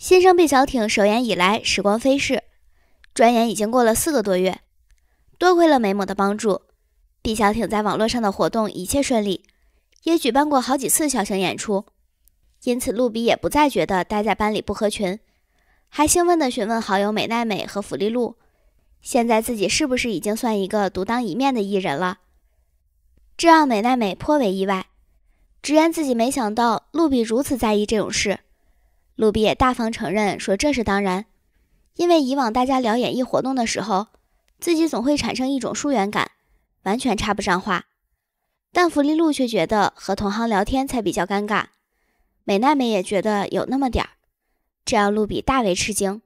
新生毕小挺首演以来，时光飞逝，转眼已经过了四个多月。多亏了美某的帮助，毕小挺在网络上的活动一切顺利，也举办过好几次小型演出。因此，露比也不再觉得待在班里不合群，还兴奋地询问好友美奈美和芙利露，现在自己是不是已经算一个独当一面的艺人了？这让美奈美颇为意外，直言自己没想到露比如此在意这种事。露比也大方承认说：“这是当然，因为以往大家聊演艺活动的时候，自己总会产生一种疏远感，完全插不上话。但弗利露却觉得和同行聊天才比较尴尬。美奈美也觉得有那么点儿，这让露比大为吃惊。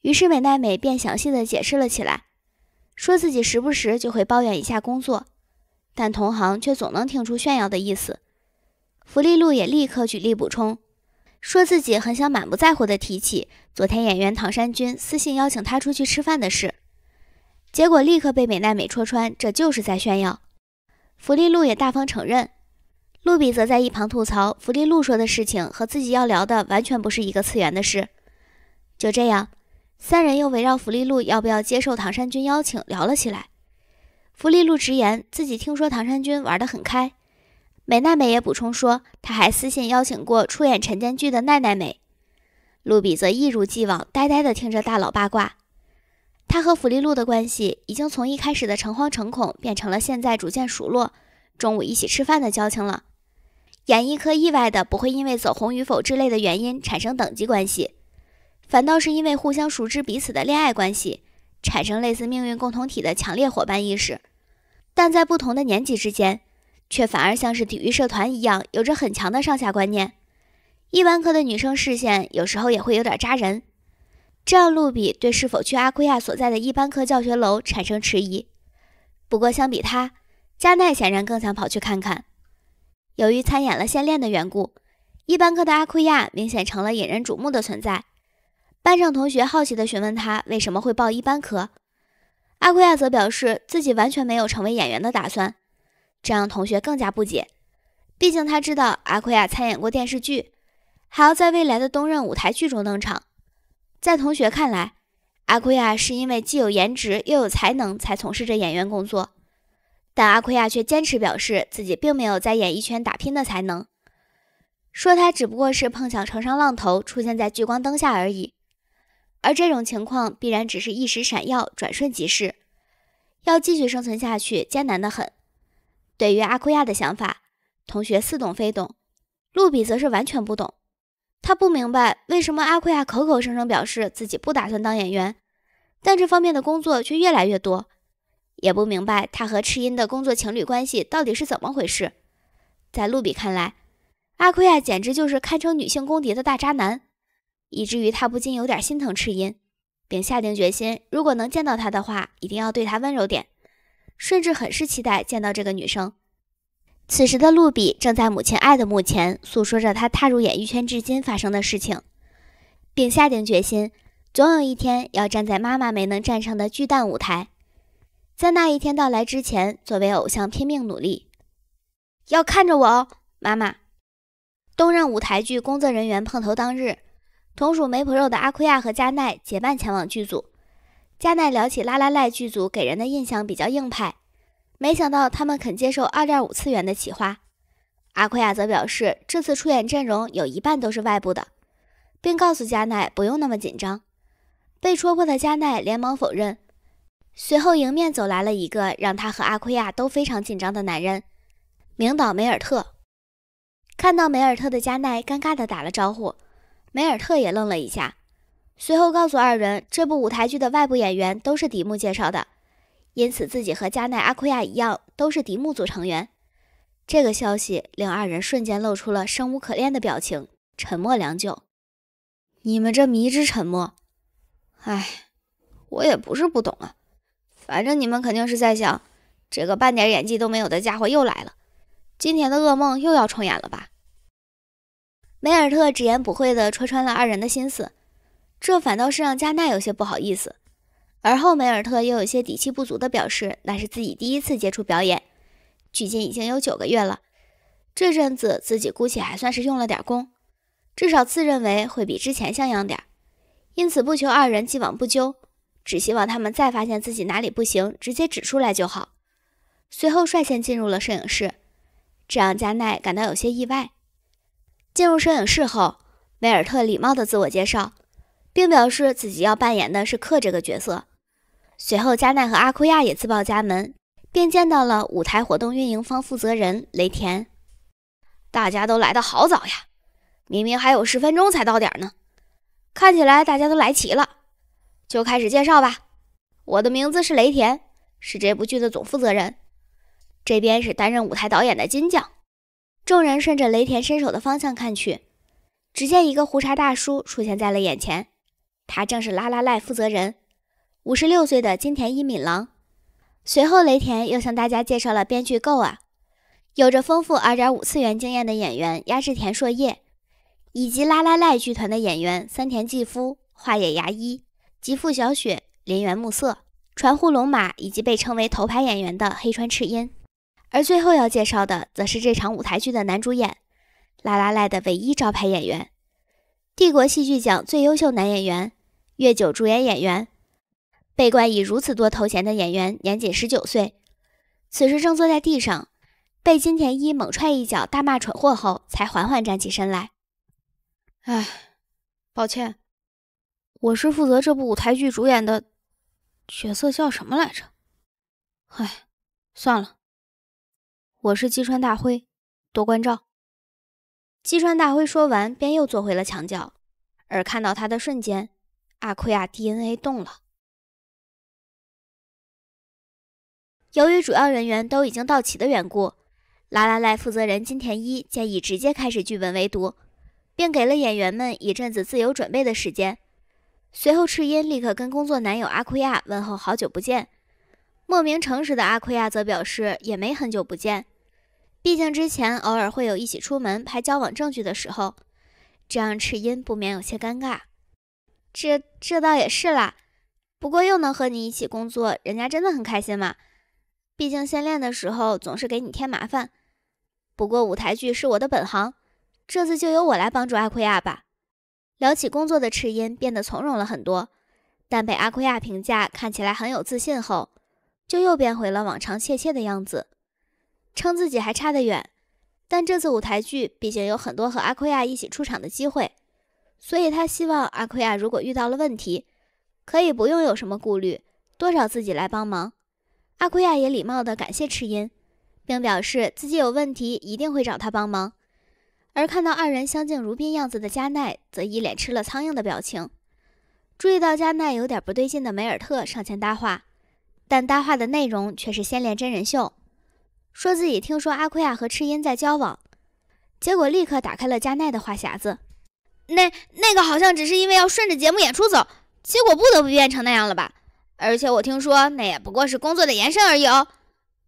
于是美奈美便详细的解释了起来，说自己时不时就会抱怨一下工作，但同行却总能听出炫耀的意思。弗利露也立刻举例补充。”说自己很想满不在乎的提起昨天演员唐山君私信邀请他出去吃饭的事，结果立刻被美奈美戳穿，这就是在炫耀。福利禄也大方承认，露比则在一旁吐槽，福利禄说的事情和自己要聊的完全不是一个次元的事。就这样，三人又围绕福利禄要不要接受唐山君邀请聊了起来。福利禄直言自己听说唐山君玩得很开。美奈美也补充说，她还私信邀请过出演晨间剧的奈奈美。露比则一如既往呆呆地听着大佬八卦。她和弗利露的关系已经从一开始的诚惶诚恐，变成了现在逐渐熟络、中午一起吃饭的交情了。演艺科意外的不会因为走红与否之类的原因产生等级关系，反倒是因为互相熟知彼此的恋爱关系，产生类似命运共同体的强烈伙伴意识。但在不同的年级之间。却反而像是体育社团一样，有着很强的上下观念。一班课的女生视线有时候也会有点扎人，这让露比对是否去阿奎亚所在的一班课教学楼产生迟疑。不过相比他，加奈显然更想跑去看看。由于参演了先恋的缘故，一班课的阿奎亚明显成了引人瞩目的存在。班上同学好奇地询问他为什么会报一班课，阿奎亚则表示自己完全没有成为演员的打算。这让同学更加不解，毕竟他知道阿奎亚参演过电视剧，还要在未来的冬任舞台剧中登场。在同学看来，阿奎亚是因为既有颜值又有才能才从事着演员工作，但阿奎亚却坚持表示自己并没有在演艺圈打拼的才能，说他只不过是碰巧乘上浪头出现在聚光灯下而已。而这种情况必然只是一时闪耀，转瞬即逝，要继续生存下去，艰难的很。对于阿奎亚的想法，同学似懂非懂，露比则是完全不懂。他不明白为什么阿奎亚口口声声表示自己不打算当演员，但这方面的工作却越来越多。也不明白他和赤音的工作情侣关系到底是怎么回事。在露比看来，阿奎亚简直就是堪称女性公敌的大渣男，以至于他不禁有点心疼赤音，并下定决心，如果能见到他的话，一定要对他温柔点。甚至很是期待见到这个女生。此时的露比正在母亲爱的墓前诉说着她踏入演艺圈至今发生的事情，并下定决心，总有一天要站在妈妈没能站上的巨蛋舞台。在那一天到来之前，作为偶像拼命努力。要看着我哦，妈妈。东任舞台剧工作人员碰头当日，同属梅普肉的阿奎亚和加奈结伴前往剧组。加奈聊起《拉拉赖》剧组给人的印象比较硬派，没想到他们肯接受二点五次元的企划。阿奎亚则表示，这次出演阵容有一半都是外部的，并告诉加奈不用那么紧张。被戳破的加奈连忙否认。随后，迎面走来了一个让他和阿奎亚都非常紧张的男人——名导梅尔特。看到梅尔特的加奈尴尬地打了招呼，梅尔特也愣了一下。随后告诉二人，这部舞台剧的外部演员都是迪木介绍的，因此自己和加奈、阿奎亚一样，都是迪木组成员。这个消息令二人瞬间露出了生无可恋的表情，沉默良久。你们这迷之沉默，哎，我也不是不懂啊，反正你们肯定是在想，这个半点演技都没有的家伙又来了，今天的噩梦又要重演了吧？梅尔特直言不讳地戳穿了二人的心思。这反倒是让加奈有些不好意思。而后梅尔特又有些底气不足的表示：“那是自己第一次接触表演，距今已经有九个月了。这阵子自己姑且还算是用了点功，至少自认为会比之前像样点儿。因此不求二人既往不咎，只希望他们再发现自己哪里不行，直接指出来就好。”随后率先进入了摄影室，这让加奈感到有些意外。进入摄影室后，梅尔特礼貌的自我介绍。并表示自己要扮演的是克这个角色。随后，加奈和阿库亚也自报家门，便见到了舞台活动运营方负责人雷田。大家都来的好早呀，明明还有十分钟才到点呢。看起来大家都来齐了，就开始介绍吧。我的名字是雷田，是这部剧的总负责人。这边是担任舞台导演的金匠。众人顺着雷田伸手的方向看去，只见一个胡茬大叔出现在了眼前。他正是拉拉赖负责人，五十六岁的金田一敏郎。随后，雷田又向大家介绍了编剧 Go 啊，有着丰富二点五次元经验的演员压志田硕业，以及拉拉赖剧团的演员三田纪夫、画野牙一、吉富小雪、林原暮色、传户龙马，以及被称为头牌演员的黑川赤音。而最后要介绍的，则是这场舞台剧的男主演，拉拉赖的唯一招牌演员，帝国戏剧奖最优秀男演员。月九主演演员，被冠以如此多头衔的演员，年仅十九岁，此时正坐在地上，被金田一猛踹一脚，大骂蠢货后，才缓缓站起身来。唉，抱歉，我是负责这部舞台剧主演的角色叫什么来着？唉，算了，我是基川大辉，多关照。基川大辉说完，便又坐回了墙角，而看到他的瞬间。阿奎亚 DNA 动了。由于主要人员都已经到齐的缘故，拉拉赖》负责人金田一建议直接开始剧本围读，并给了演员们一阵子自由准备的时间。随后，赤音立刻跟工作男友阿奎亚问候好久不见，莫名诚实的阿奎亚则表示也没很久不见，毕竟之前偶尔会有一起出门拍交往证据的时候，这让赤音不免有些尴尬。这这倒也是啦，不过又能和你一起工作，人家真的很开心嘛。毕竟先练的时候总是给你添麻烦。不过舞台剧是我的本行，这次就由我来帮助阿奎亚吧。聊起工作的赤音变得从容了很多，但被阿奎亚评价看起来很有自信后，就又变回了往常怯怯的样子，称自己还差得远。但这次舞台剧毕竟有很多和阿奎亚一起出场的机会。所以他希望阿奎亚如果遇到了问题，可以不用有什么顾虑，多找自己来帮忙。阿奎亚也礼貌地感谢赤音，并表示自己有问题一定会找他帮忙。而看到二人相敬如宾样子的加奈，则一脸吃了苍蝇的表情。注意到加奈有点不对劲的梅尔特上前搭话，但搭话的内容却是先练真人秀，说自己听说阿奎亚和赤音在交往，结果立刻打开了加奈的话匣子。那那个好像只是因为要顺着节目演出走，结果不得不变成那样了吧？而且我听说那也不过是工作的延伸而已哦。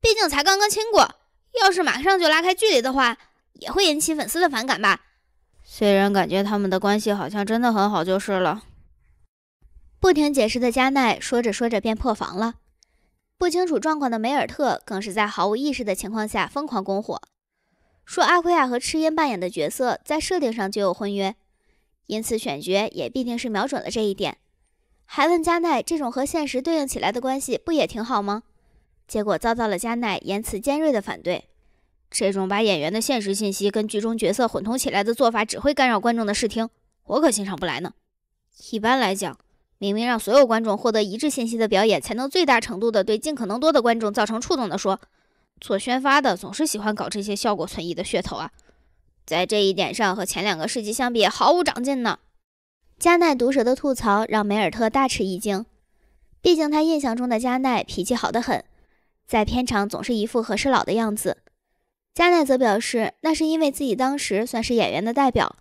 毕竟才刚刚亲过，要是马上就拉开距离的话，也会引起粉丝的反感吧。虽然感觉他们的关系好像真的很好，就是了。不停解释的加奈说着说着便破防了，不清楚状况的梅尔特更是在毫无意识的情况下疯狂拱火，说阿奎亚和赤音扮演的角色在设定上就有婚约。因此，选角也必定是瞄准了这一点。还问加奈，这种和现实对应起来的关系不也挺好吗？结果遭到了加奈言辞尖锐的反对。这种把演员的现实信息跟剧中角色混同起来的做法，只会干扰观众的视听，我可欣赏不来呢。一般来讲，明明让所有观众获得一致信息的表演，才能最大程度的对尽可能多的观众造成触动的。说，做宣发的总是喜欢搞这些效果存疑的噱头啊。在这一点上和前两个世纪相比毫无长进呢。加奈毒舌的吐槽让梅尔特大吃一惊，毕竟他印象中的加奈脾气好得很，在片场总是一副和事佬的样子。加奈则表示，那是因为自己当时算是演员的代表，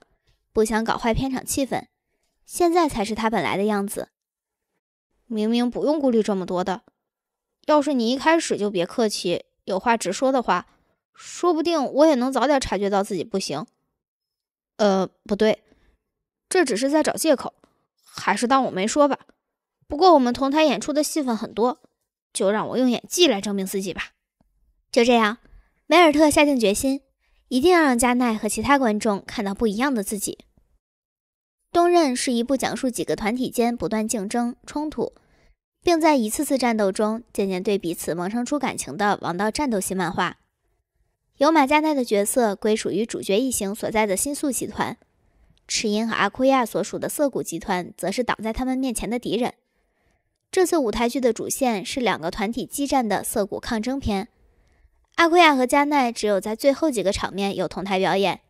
不想搞坏片场气氛，现在才是他本来的样子。明明不用顾虑这么多的，要是你一开始就别客气，有话直说的话。说不定我也能早点察觉到自己不行。呃，不对，这只是在找借口，还是当我没说吧。不过我们同台演出的戏份很多，就让我用演技来证明自己吧。就这样，梅尔特下定决心，一定要让加奈和其他观众看到不一样的自己。《东刃》是一部讲述几个团体间不断竞争冲突，并在一次次战斗中渐渐对彼此萌生出感情的王道战斗系漫画。由马加奈的角色归属于主角一行所在的新宿集团，赤音和阿奎亚所属的涩谷集团则是挡在他们面前的敌人。这次舞台剧的主线是两个团体激战的涩谷抗争篇。阿奎亚和加奈只有在最后几个场面有同台表演。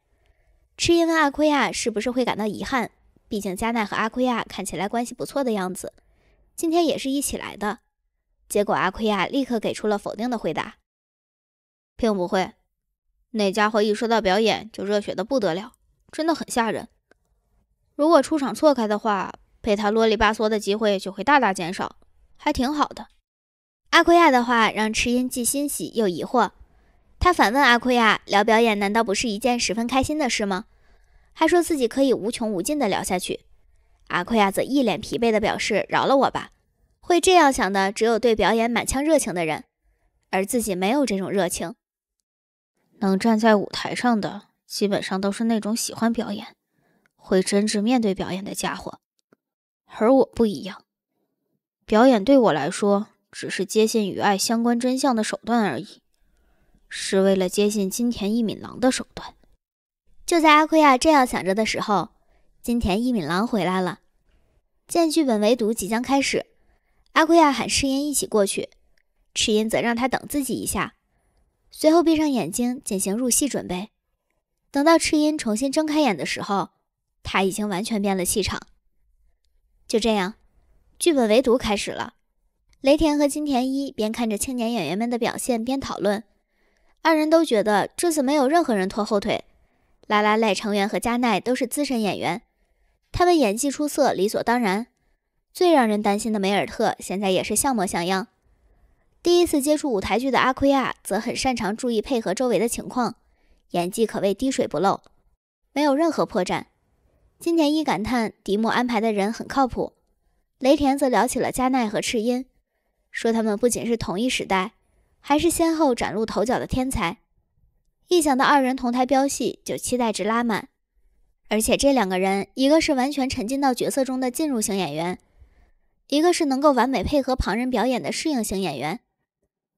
赤音问阿奎亚是不是会感到遗憾，毕竟加奈和阿奎亚看起来关系不错的样子，今天也是一起来的。结果阿奎亚立刻给出了否定的回答，并不会。那家伙一说到表演就热血的不得了，真的很吓人。如果出场错开的话，被他啰里吧嗦的机会就会大大减少，还挺好的。阿奎亚的话让赤音既欣喜又疑惑，他反问阿奎亚：“聊表演难道不是一件十分开心的事吗？”还说自己可以无穷无尽的聊下去。阿奎亚则一脸疲惫地表示：“饶了我吧。”会这样想的只有对表演满腔热情的人，而自己没有这种热情。能站在舞台上的，基本上都是那种喜欢表演、会真挚面对表演的家伙，而我不一样。表演对我来说，只是接近与爱相关真相的手段而已，是为了接近金田一敏郎的手段。就在阿奎亚这样想着的时候，金田一敏郎回来了。见剧本围读即将开始，阿奎亚喊赤音一起过去，赤音则让他等自己一下。随后闭上眼睛进行入戏准备。等到赤音重新睁开眼的时候，他已经完全变了气场。就这样，剧本围读开始了。雷田和金田一边看着青年演员们的表现，边讨论。二人都觉得这次没有任何人拖后腿。拉拉赖成员和加奈都是资深演员，他们演技出色，理所当然。最让人担心的梅尔特现在也是像模像样。第一次接触舞台剧的阿奎亚则很擅长注意配合周围的情况，演技可谓滴水不漏，没有任何破绽。金田一感叹迪莫安排的人很靠谱，雷田则聊起了加奈和赤音，说他们不仅是同一时代，还是先后崭露头角的天才。一想到二人同台飙戏，就期待值拉满。而且这两个人，一个是完全沉浸到角色中的进入型演员，一个是能够完美配合旁人表演的适应型演员。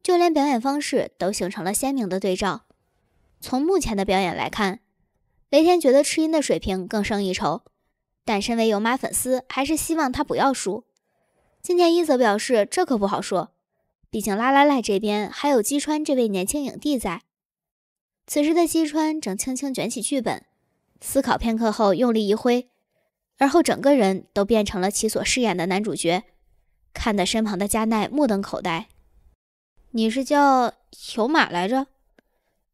就连表演方式都形成了鲜明的对照。从目前的表演来看，雷天觉得赤音的水平更胜一筹，但身为油马粉丝，还是希望他不要输。金田一则表示，这可不好说，毕竟拉拉赖这边还有姬川这位年轻影帝在。此时的姬川正轻轻卷起剧本，思考片刻后用力一挥，而后整个人都变成了其所饰演的男主角，看得身旁的加奈目瞪口呆。你是叫有马来着？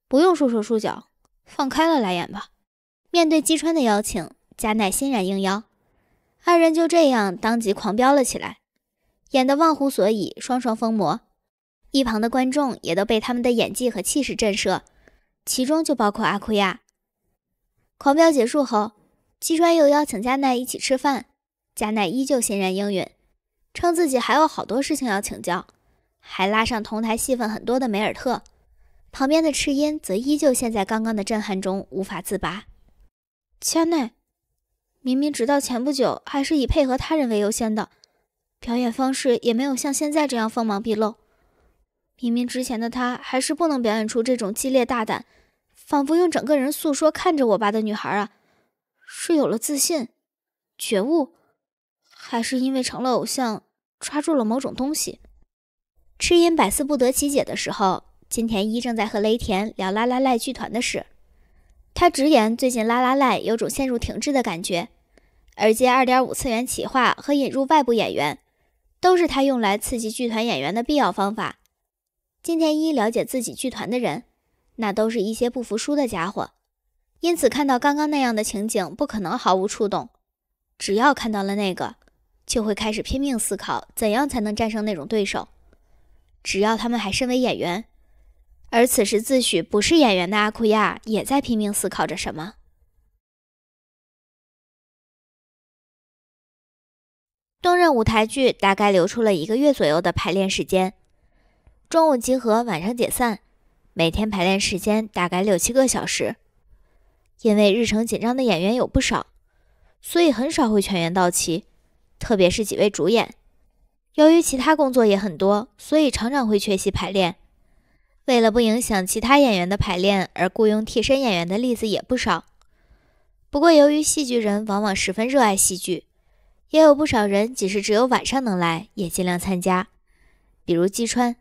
不用束手束脚，放开了来演吧。面对姬川的邀请，加奈欣然应邀，二人就这样当即狂飙了起来，演得忘乎所以，双双疯魔。一旁的观众也都被他们的演技和气势震慑，其中就包括阿库亚。狂飙结束后，姬川又邀请加奈一起吃饭，加奈依旧欣然应允，称自己还有好多事情要请教。还拉上同台戏份很多的梅尔特，旁边的赤音则依旧陷在刚刚的震撼中无法自拔。江内明明直到前不久还是以配合他人为优先的表演方式，也没有像现在这样锋芒毕露。明明之前的他还是不能表演出这种激烈大胆，仿佛用整个人诉说“看着我吧”的女孩啊，是有了自信、觉悟，还是因为成了偶像抓住了某种东西？赤音百思不得其解的时候，金田一正在和雷田聊拉拉赖剧团的事。他直言，最近拉拉赖有种陷入停滞的感觉，而接二点五次元企划和引入外部演员，都是他用来刺激剧团演员的必要方法。金田一了解自己剧团的人，那都是一些不服输的家伙，因此看到刚刚那样的情景，不可能毫无触动。只要看到了那个，就会开始拼命思考怎样才能战胜那种对手。只要他们还身为演员，而此时自诩不是演员的阿库亚也在拼命思考着什么。动任舞台剧大概留出了一个月左右的排练时间，中午集合，晚上解散，每天排练时间大概六七个小时。因为日程紧张的演员有不少，所以很少会全员到齐，特别是几位主演。由于其他工作也很多，所以常常会缺席排练。为了不影响其他演员的排练而雇佣替身演员的例子也不少。不过，由于戏剧人往往十分热爱戏剧，也有不少人即使只有晚上能来，也尽量参加。比如纪川，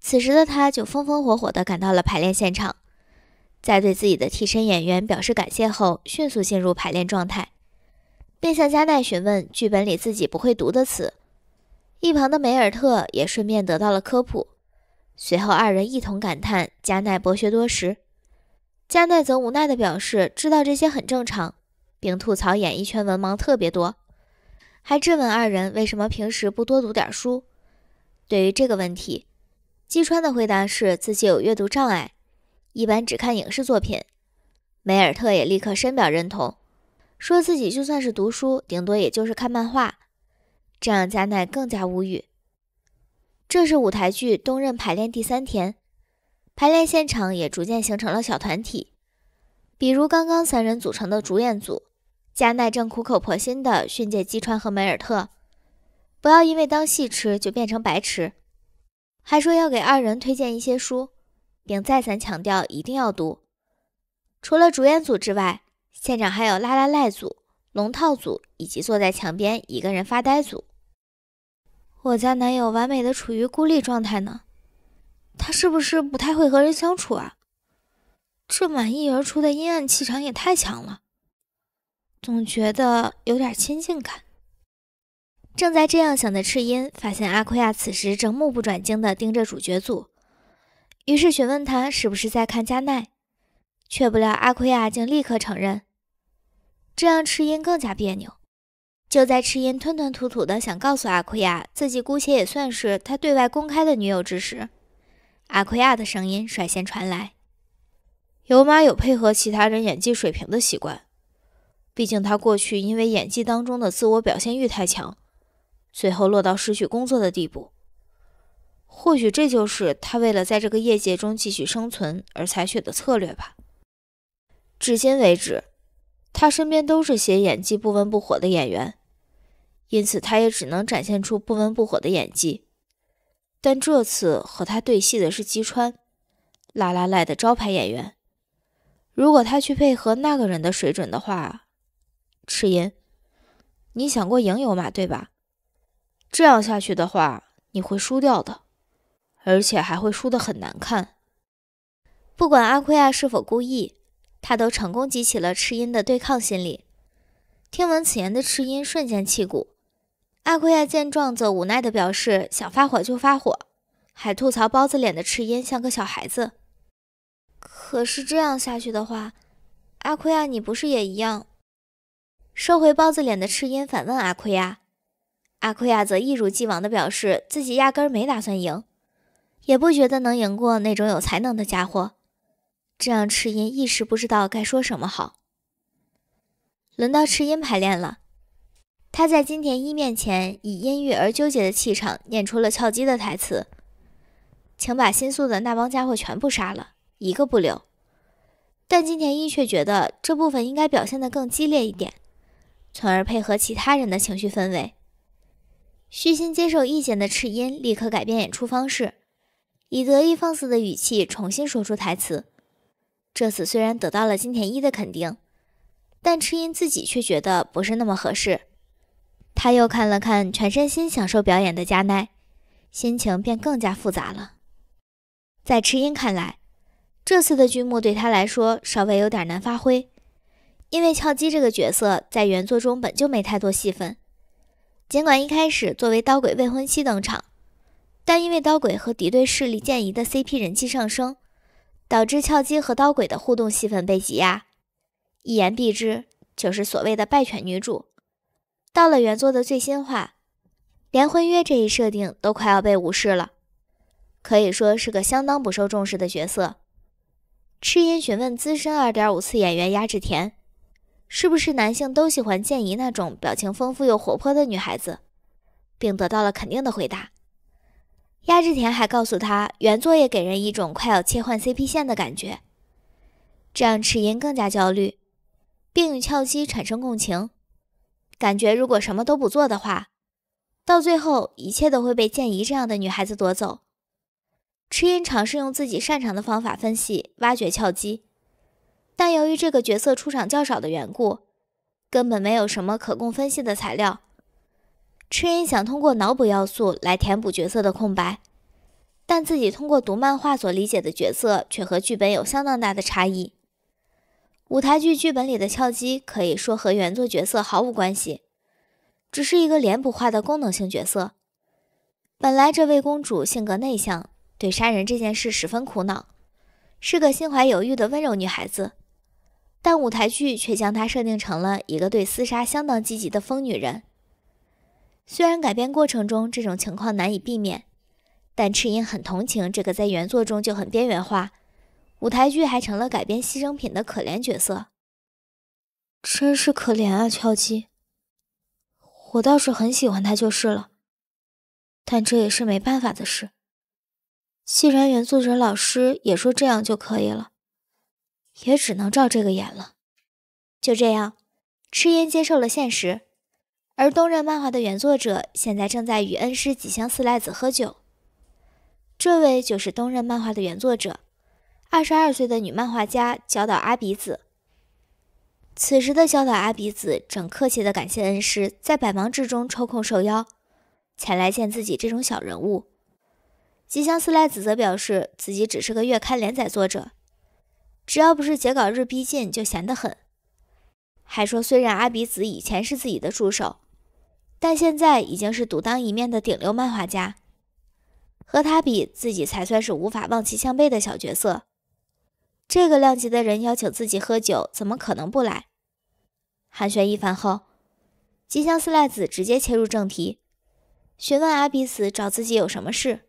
此时的他就风风火火地赶到了排练现场，在对自己的替身演员表示感谢后，迅速进入排练状态，并向加奈询问剧本里自己不会读的词。一旁的梅尔特也顺便得到了科普，随后二人一同感叹加奈博学多识，加奈则无奈的表示知道这些很正常，并吐槽演艺圈文盲特别多，还质问二人为什么平时不多读点书。对于这个问题，姬川的回答是自己有阅读障碍，一般只看影视作品。梅尔特也立刻深表认同，说自己就算是读书，顶多也就是看漫画。这让加奈更加无语。这是舞台剧冬刃排练第三天，排练现场也逐渐形成了小团体，比如刚刚三人组成的主演组，加奈正苦口婆心地训诫姬川和梅尔特，不要因为当戏痴就变成白痴，还说要给二人推荐一些书，并再三强调一定要读。除了主演组之外，现场还有拉拉赖组、龙套组以及坐在墙边一个人发呆组。我家男友完美的处于孤立状态呢，他是不是不太会和人相处啊？这满溢而出的阴暗气场也太强了，总觉得有点亲近感。正在这样想的赤音，发现阿奎亚此时正目不转睛地盯着主角组，于是询问他是不是在看加奈，却不料阿奎亚竟立刻承认，这让赤音更加别扭。就在赤音吞吞吐吐的想告诉阿库亚自己姑且也算是他对外公开的女友之时，阿库亚的声音率先传来。尤马有配合其他人演技水平的习惯，毕竟他过去因为演技当中的自我表现欲太强，最后落到失去工作的地步。或许这就是他为了在这个业界中继续生存而采取的策略吧。至今为止，他身边都是些演技不温不火的演员。因此，他也只能展现出不温不火的演技。但这次和他对戏的是姬川，拉拉赖的招牌演员。如果他去配合那个人的水准的话，赤音，你想过赢有马对吧？这样下去的话，你会输掉的，而且还会输得很难看。不管阿奎亚是否故意，他都成功激起了赤音的对抗心理。听闻此言的赤音瞬间气鼓。阿奎亚见状，则无奈地表示想发火就发火，还吐槽包子脸的赤音像个小孩子。可是这样下去的话，阿奎亚，你不是也一样？收回包子脸的赤音反问阿奎亚，阿奎亚则一如既往地表示自己压根没打算赢，也不觉得能赢过那种有才能的家伙。这让赤音一时不知道该说什么好。轮到赤音排练了。他在金田一面前以阴郁而纠结的气场念出了敲姬的台词：“请把新宿的那帮家伙全部杀了，一个不留。”但金田一却觉得这部分应该表现得更激烈一点，从而配合其他人的情绪氛围。虚心接受意见的赤音立刻改变演出方式，以得意放肆的语气重新说出台词。这次虽然得到了金田一的肯定，但赤音自己却觉得不是那么合适。他又看了看全身心享受表演的加奈，心情便更加复杂了。在赤音看来，这次的剧目对他来说稍微有点难发挥，因为翘姬这个角色在原作中本就没太多戏份。尽管一开始作为刀鬼未婚妻登场，但因为刀鬼和敌对势力剑仪的 CP 人气上升，导致翘姬和刀鬼的互动戏份被挤压。一言蔽之，就是所谓的败犬女主。到了原作的最新话，连婚约这一设定都快要被无视了，可以说是个相当不受重视的角色。赤音询问资深二点五次演员鸭志田，是不是男性都喜欢剑怡那种表情丰富又活泼的女孩子，并得到了肯定的回答。鸭志田还告诉他，原作也给人一种快要切换 CP 线的感觉，这让赤音更加焦虑，并与翘姬产生共情。感觉如果什么都不做的话，到最后一切都会被建怡这样的女孩子夺走。赤音尝试用自己擅长的方法分析挖掘契机，但由于这个角色出场较少的缘故，根本没有什么可供分析的材料。赤音想通过脑补要素来填补角色的空白，但自己通过读漫画所理解的角色却和剧本有相当大的差异。舞台剧剧本里的俏姬可以说和原作角色毫无关系，只是一个脸谱化的功能性角色。本来这位公主性格内向，对杀人这件事十分苦恼，是个心怀犹豫的温柔女孩子。但舞台剧却将她设定成了一个对厮杀相当积极的疯女人。虽然改编过程中这种情况难以避免，但赤音很同情这个在原作中就很边缘化。舞台剧还成了改编牺牲品的可怜角色，真是可怜啊！敲姬，我倒是很喜欢他，就是了。但这也是没办法的事。既然原作者老师也说这样就可以了，也只能照这个演了。就这样，赤音接受了现实，而东任漫画的原作者现在正在与恩师吉香四赖子喝酒。这位就是东任漫画的原作者。二十二岁的女漫画家小岛阿比子，此时的小岛阿比子正客气地感谢恩师在百忙之中抽空受邀前来见自己这种小人物。吉祥寺赖子则表示自己只是个月刊连载作者，只要不是截稿日逼近就闲得很。还说虽然阿比子以前是自己的助手，但现在已经是独当一面的顶流漫画家，和他比自己才算是无法望其项背的小角色。这个量级的人邀请自己喝酒，怎么可能不来？寒暄一番后，吉祥四赖子直接切入正题，询问阿比子找自己有什么事。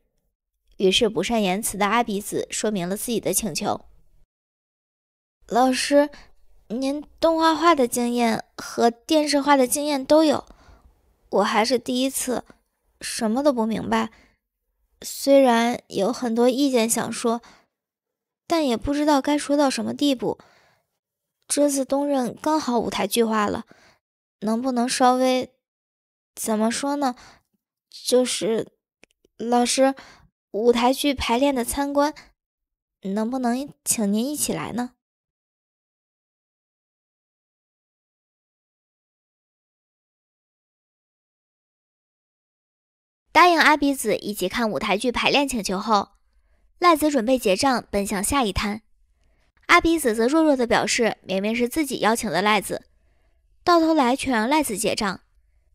于是不善言辞的阿比子说明了自己的请求：“老师，您动画画的经验和电视画的经验都有，我还是第一次，什么都不明白。虽然有很多意见想说。”但也不知道该说到什么地步。这次冬刃刚好舞台剧化了，能不能稍微怎么说呢？就是老师，舞台剧排练的参观，能不能请您一起来呢？答应阿比子一起看舞台剧排练请求后。赖子准备结账，奔向下一摊。阿鼻子则弱弱地表示：“明明是自己邀请的赖子，到头来却让赖子结账，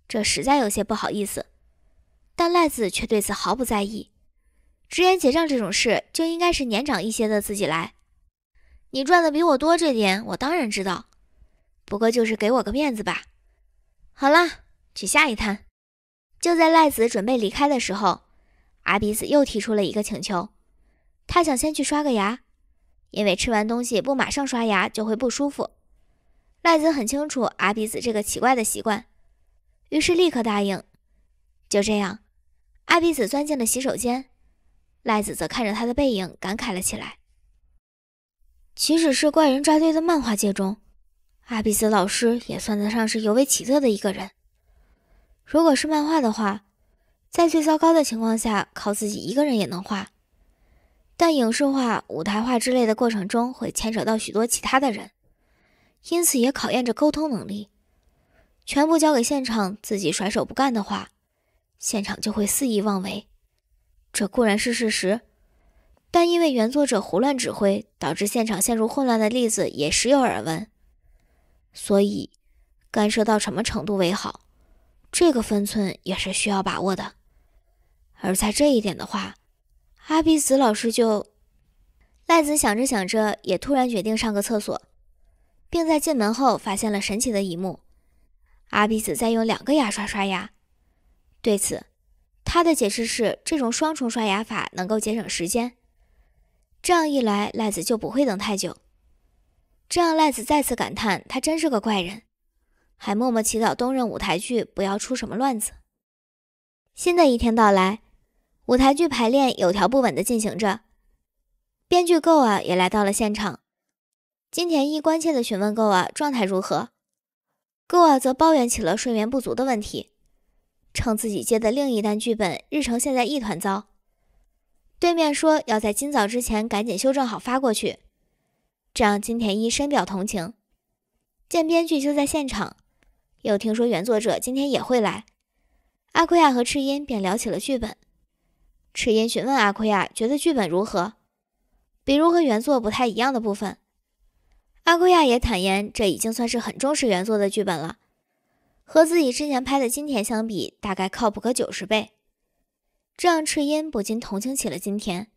这实在有些不好意思。”但赖子却对此毫不在意，直言结账这种事就应该是年长一些的自己来。你赚的比我多这点，我当然知道，不过就是给我个面子吧。好了，去下一摊。就在赖子准备离开的时候，阿鼻子又提出了一个请求。他想先去刷个牙，因为吃完东西不马上刷牙就会不舒服。赖子很清楚阿鼻子这个奇怪的习惯，于是立刻答应。就这样，阿鼻子钻进了洗手间，赖子则看着他的背影感慨了起来。即使是怪人扎堆的漫画界中，阿比子老师也算得上是尤为奇特的一个人。如果是漫画的话，在最糟糕的情况下，靠自己一个人也能画。但影视化、舞台化之类的过程中，会牵扯到许多其他的人，因此也考验着沟通能力。全部交给现场自己甩手不干的话，现场就会肆意妄为。这固然是事实，但因为原作者胡乱指挥，导致现场陷入混乱的例子也时有耳闻。所以，干涉到什么程度为好，这个分寸也是需要把握的。而在这一点的话，阿比子老师就赖子想着想着，也突然决定上个厕所，并在进门后发现了神奇的一幕：阿比子在用两个牙刷刷牙。对此，他的解释是这种双重刷牙法能够节省时间，这样一来赖子就不会等太久。这让赖子再次感叹他真是个怪人，还默默祈祷东日舞台剧不要出什么乱子。新的一天到来。舞台剧排练有条不紊地进行着，编剧 Go 啊也来到了现场。金田一关切地询问 Go 啊状态如何，Go 啊则抱怨起了睡眠不足的问题，称自己接的另一单剧本日程现在一团糟。对面说要在今早之前赶紧修正好发过去，这让金田一深表同情。见编剧就在现场，又听说原作者今天也会来，阿奎亚和赤音便聊起了剧本。赤音询问阿奎亚觉得剧本如何，比如和原作不太一样的部分。阿奎亚也坦言，这已经算是很重视原作的剧本了，和自己之前拍的金田相比，大概靠谱个九十倍。这让赤音不禁同情起了金田。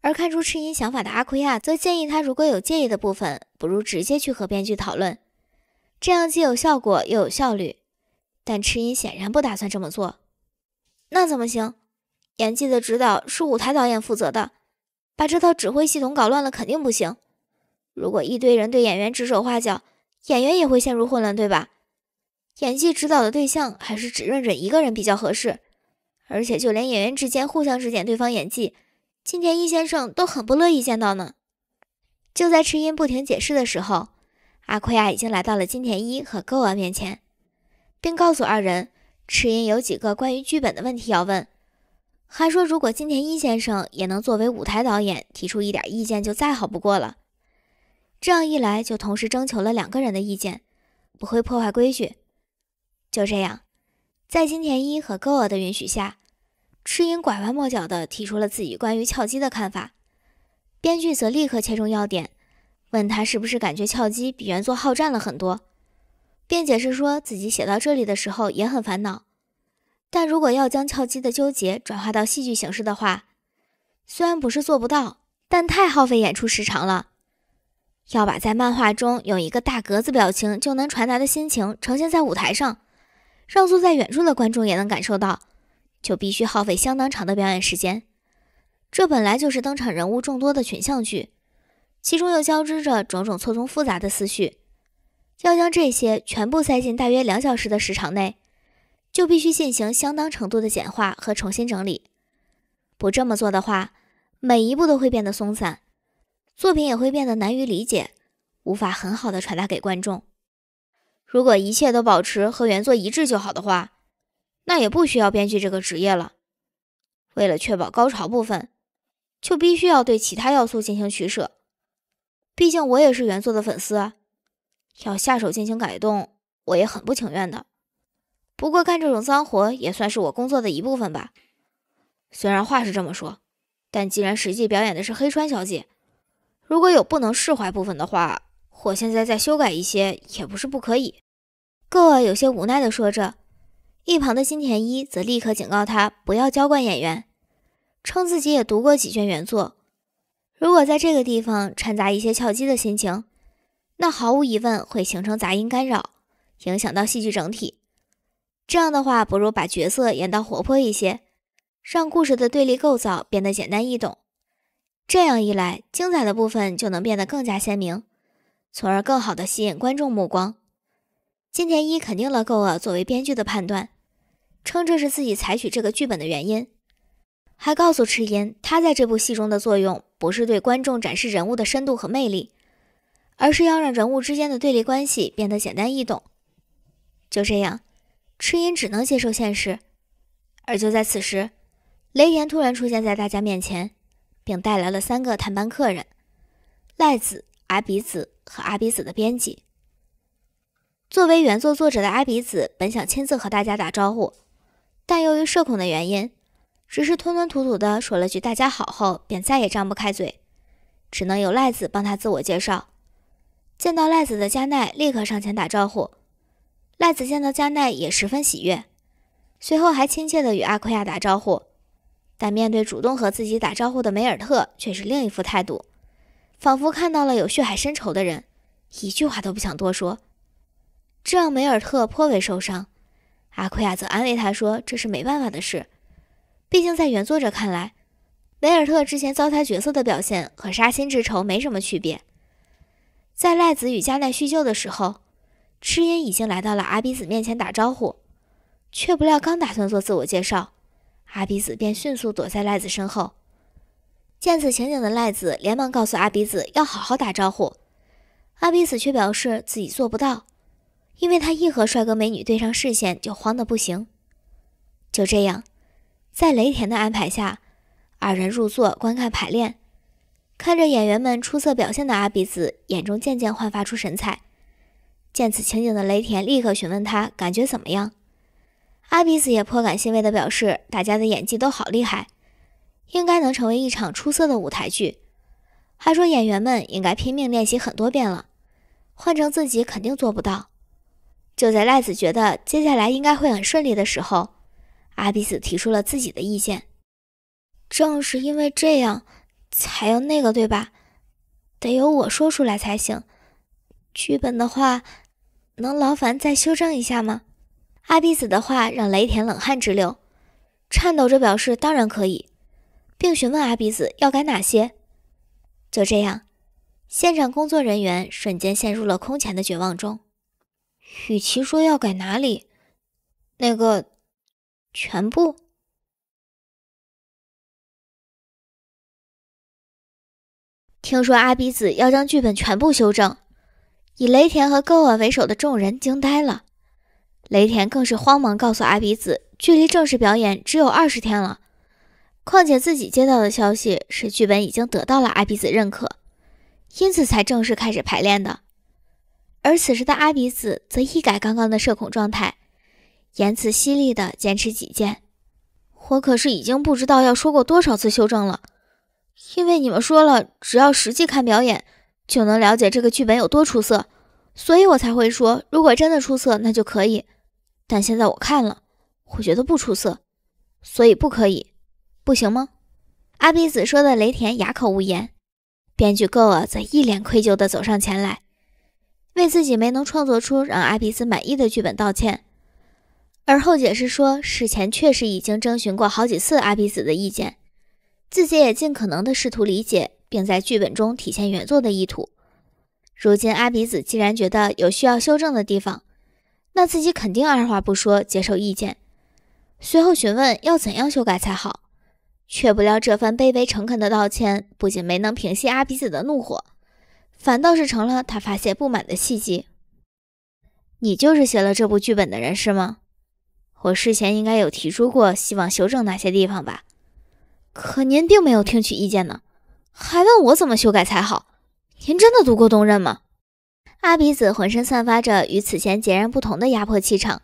而看出赤音想法的阿奎亚则建议他如果有介意的部分，不如直接去和编剧讨论，这样既有效果又有效率。但赤音显然不打算这么做，那怎么行？演技的指导是舞台导演负责的，把这套指挥系统搞乱了肯定不行。如果一堆人对演员指手画脚，演员也会陷入混乱，对吧？演技指导的对象还是只认准一个人比较合适。而且，就连演员之间互相指点对方演技，金田一先生都很不乐意见到呢。就在赤音不停解释的时候，阿奎亚已经来到了金田一和歌儿面前，并告诉二人，赤音有几个关于剧本的问题要问。还说，如果金田一先生也能作为舞台导演提出一点意见，就再好不过了。这样一来，就同时征求了两个人的意见，不会破坏规矩。就这样，在金田一和高儿的允许下，赤影拐弯抹角地提出了自己关于翘鸡的看法。编剧则立刻切中要点，问他是不是感觉翘鸡比原作好战了很多，并解释说自己写到这里的时候也很烦恼。但如果要将俏鸡的纠结转化到戏剧形式的话，虽然不是做不到，但太耗费演出时长了。要把在漫画中有一个大格子表情就能传达的心情呈现在舞台上，让坐在远处的观众也能感受到，就必须耗费相当长的表演时间。这本来就是登场人物众多的群像剧，其中又交织着种种错综复杂的思绪，要将这些全部塞进大约两小时的时长内。就必须进行相当程度的简化和重新整理。不这么做的话，每一步都会变得松散，作品也会变得难于理解，无法很好的传达给观众。如果一切都保持和原作一致就好的话，那也不需要编剧这个职业了。为了确保高潮部分，就必须要对其他要素进行取舍。毕竟我也是原作的粉丝，要下手进行改动，我也很不情愿的。不过干这种脏活也算是我工作的一部分吧。虽然话是这么说，但既然实际表演的是黑川小姐，如果有不能释怀部分的话，我现在再修改一些也不是不可以个有些无奈的说着，一旁的金田一则立刻警告他不要娇惯演员，称自己也读过几卷原作，如果在这个地方掺杂一些俏机的心情，那毫无疑问会形成杂音干扰，影响到戏剧整体。这样的话，不如把角色演到活泼一些，让故事的对立构造变得简单易懂。这样一来，精彩的部分就能变得更加鲜明，从而更好的吸引观众目光。金田一肯定了够了作为编剧的判断，称这是自己采取这个剧本的原因，还告诉赤音，他在这部戏中的作用不是对观众展示人物的深度和魅力，而是要让人物之间的对立关系变得简单易懂。就这样。赤音只能接受现实，而就在此时，雷炎突然出现在大家面前，并带来了三个探班客人：赖子、阿鼻子和阿鼻子的编辑。作为原作作者的阿鼻子本想亲自和大家打招呼，但由于社恐的原因，只是吞吞吐吐地说了句“大家好”后，便再也张不开嘴，只能由赖子帮他自我介绍。见到赖子的加奈立刻上前打招呼。赖子见到加奈也十分喜悦，随后还亲切地与阿奎亚打招呼。但面对主动和自己打招呼的梅尔特，却是另一副态度，仿佛看到了有血海深仇的人，一句话都不想多说。这让梅尔特颇为受伤。阿奎亚则安慰他说：“这是没办法的事，毕竟在原作者看来，梅尔特之前糟蹋角色的表现和杀心之仇没什么区别。”在赖子与加奈叙旧的时候。赤音已经来到了阿比子面前打招呼，却不料刚打算做自我介绍，阿比子便迅速躲在赖子身后。见此情景的赖子连忙告诉阿比子要好好打招呼，阿比子却表示自己做不到，因为他一和帅哥美女对上视线就慌得不行。就这样，在雷田的安排下，二人入座观看排练，看着演员们出色表现的阿比子眼中渐渐焕发出神采。见此情景的雷田立刻询问他感觉怎么样，阿比斯也颇感欣慰地表示，大家的演技都好厉害，应该能成为一场出色的舞台剧。还说演员们应该拼命练习很多遍了，换成自己肯定做不到。就在赖子觉得接下来应该会很顺利的时候，阿比斯提出了自己的意见。正是因为这样，才要那个对吧？得由我说出来才行。剧本的话。能劳烦再修正一下吗？阿鼻子的话让雷田冷汗直流，颤抖着表示当然可以，并询问阿鼻子要改哪些。就这样，现场工作人员瞬间陷入了空前的绝望中。与其说要改哪里，那个全部，听说阿鼻子要将剧本全部修正。以雷田和戈瓦为首的众人惊呆了，雷田更是慌忙告诉阿比子，距离正式表演只有二十天了。况且自己接到的消息是剧本已经得到了阿比子认可，因此才正式开始排练的。而此时的阿比子则一改刚刚的社恐状态，言辞犀利地坚持己见：“我可是已经不知道要说过多少次修正了，因为你们说了，只要实际看表演。”就能了解这个剧本有多出色，所以我才会说，如果真的出色，那就可以。但现在我看了，我觉得不出色，所以不可以，不行吗？阿比子说的，雷田哑口无言。编剧够了则一脸愧疚地走上前来，为自己没能创作出让阿比子满意的剧本道歉，而后解释说，事前确实已经征询过好几次阿比子的意见，自己也尽可能的试图理解。并在剧本中体现原作的意图。如今阿鼻子既然觉得有需要修正的地方，那自己肯定二话不说接受意见，随后询问要怎样修改才好。却不料这番卑微诚恳的道歉，不仅没能平息阿鼻子的怒火，反倒是成了他发泄不满的契机。你就是写了这部剧本的人是吗？我事前应该有提出过希望修正哪些地方吧？可您并没有听取意见呢。还问我怎么修改才好？您真的读过《东刃》吗？阿鼻子浑身散发着与此前截然不同的压迫气场。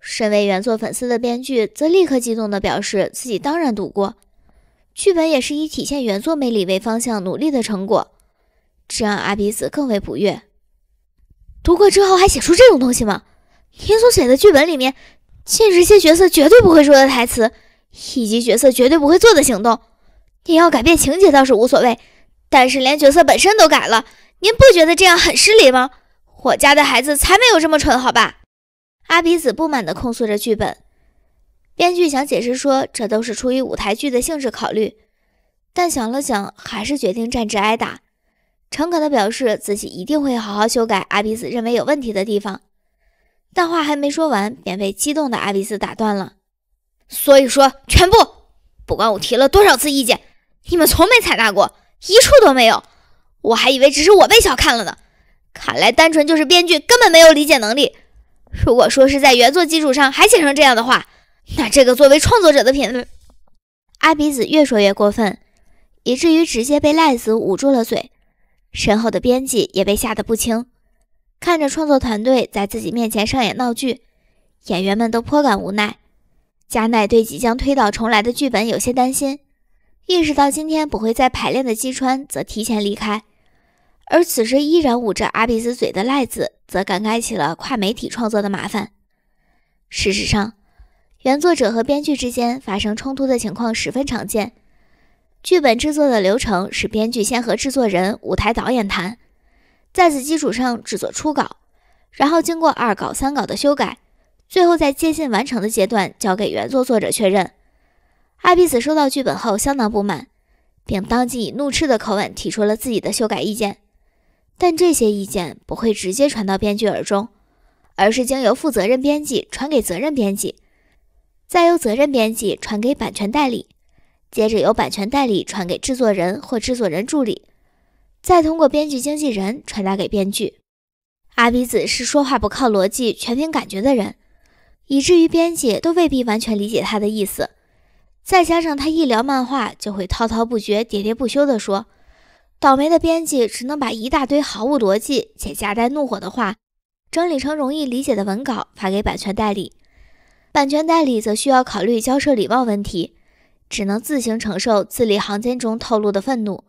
身为原作粉丝的编剧则立刻激动地表示，自己当然读过，剧本也是以体现原作魅力为方向努力的成果。这让阿鼻子更为不悦：读过之后还写出这种东西吗？您所写的剧本里面，尽是些角色绝对不会说的台词，以及角色绝对不会做的行动。你要改变情节倒是无所谓，但是连角色本身都改了，您不觉得这样很失礼吗？我家的孩子才没有这么蠢，好吧？阿比子不满地控诉着剧本。编剧想解释说，这都是出于舞台剧的性质考虑，但想了想，还是决定站直挨打，诚恳地表示自己一定会好好修改阿比子认为有问题的地方。但话还没说完，便被激动的阿比子打断了。所以说，全部，不管我提了多少次意见。你们从没采纳过，一处都没有。我还以为只是我被小看了呢，看来单纯就是编剧根本没有理解能力。如果说是在原作基础上还写成这样的话，那这个作为创作者的品味……阿鼻子越说越过分，以至于直接被赖子捂住了嘴。身后的编辑也被吓得不轻。看着创作团队在自己面前上演闹剧，演员们都颇感无奈。加奈对即将推倒重来的剧本有些担心。意识到今天不会再排练的姬川则提前离开，而此时依然捂着阿比斯嘴的赖子则感慨起了跨媒体创作的麻烦。事实上，原作者和编剧之间发生冲突的情况十分常见。剧本制作的流程是编剧先和制作人、舞台导演谈，在此基础上制作初稿，然后经过二稿、三稿的修改，最后在接近完成的阶段交给原作作者确认。阿鼻子收到剧本后相当不满，并当即以怒斥的口吻提出了自己的修改意见。但这些意见不会直接传到编剧耳中，而是经由负责任编辑传给责任编辑，再由责任编辑传给版权代理，接着由版权代理传给制作人或制作人助理，再通过编剧经纪人传达给编剧。阿鼻子是说话不靠逻辑、全凭感觉的人，以至于编辑都未必完全理解他的意思。再加上他一聊漫画就会滔滔不绝、喋喋不休地说，倒霉的编辑只能把一大堆毫无逻辑且夹带怒火的话整理成容易理解的文稿发给版权代理，版权代理则需要考虑交涉礼貌问题，只能自行承受字里行间中透露的愤怒，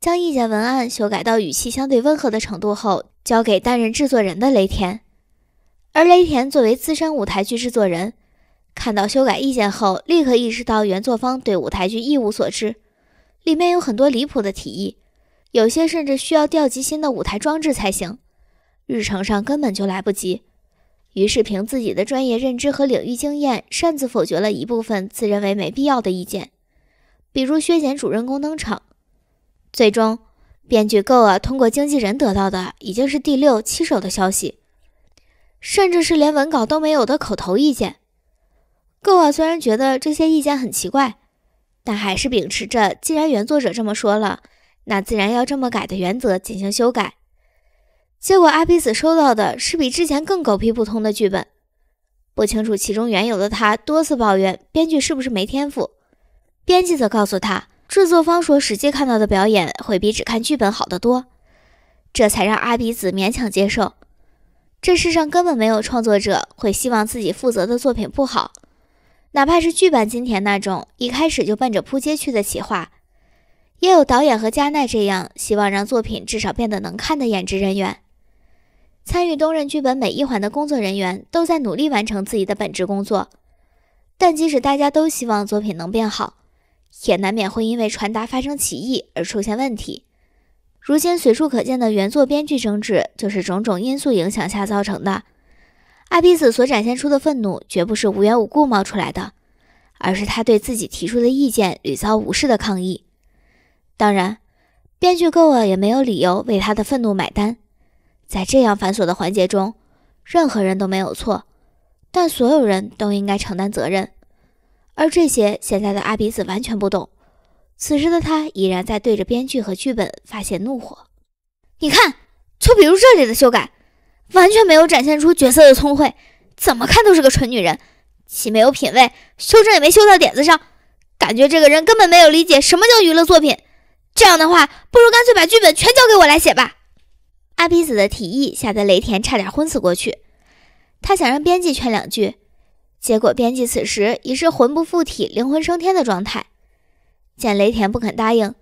将意见文案修改到语气相对温和的程度后交给担任制作人的雷田，而雷田作为资深舞台剧制作人。看到修改意见后，立刻意识到原作方对舞台剧一无所知，里面有很多离谱的提议，有些甚至需要调集新的舞台装置才行，日程上根本就来不及。于是凭自己的专业认知和领域经验，擅自否决了一部分自认为没必要的意见，比如削减主人公登场。最终，编剧 Go 通过经纪人得到的已经是第六、七首的消息，甚至是连文稿都没有的口头意见。够了！虽然觉得这些意见很奇怪，但还是秉持着“既然原作者这么说了，那自然要这么改”的原则进行修改。结果阿比子收到的是比之前更狗屁不通的剧本。不清楚其中缘由的他多次抱怨编剧是不是没天赋。编辑则告诉他，制作方说实际看到的表演会比只看剧本好得多，这才让阿比子勉强接受。这世上根本没有创作者会希望自己负责的作品不好。哪怕是剧版金田那种一开始就奔着扑街去的企划，也有导演和加奈这样希望让作品至少变得能看的演职人员。参与东任剧本每一环的工作人员都在努力完成自己的本职工作，但即使大家都希望作品能变好，也难免会因为传达发生歧义而出现问题。如今随处可见的原作编剧争执，就是种种因素影响下造成的。阿鼻子所展现出的愤怒，绝不是无缘无故冒出来的，而是他对自己提出的意见屡遭无视的抗议。当然，编剧够了也没有理由为他的愤怒买单。在这样繁琐的环节中，任何人都没有错，但所有人都应该承担责任。而这些，现在的阿鼻子完全不懂。此时的他已然在对着编剧和剧本发泄怒火。你看，就比如这里的修改。完全没有展现出角色的聪慧，怎么看都是个蠢女人，既没有品味，修正也没修到点子上，感觉这个人根本没有理解什么叫娱乐作品。这样的话，不如干脆把剧本全交给我来写吧。阿比子的提议吓得雷田差点昏死过去，他想让编辑劝两句，结果编辑此时已是魂不附体、灵魂升天的状态。见雷田不肯答应，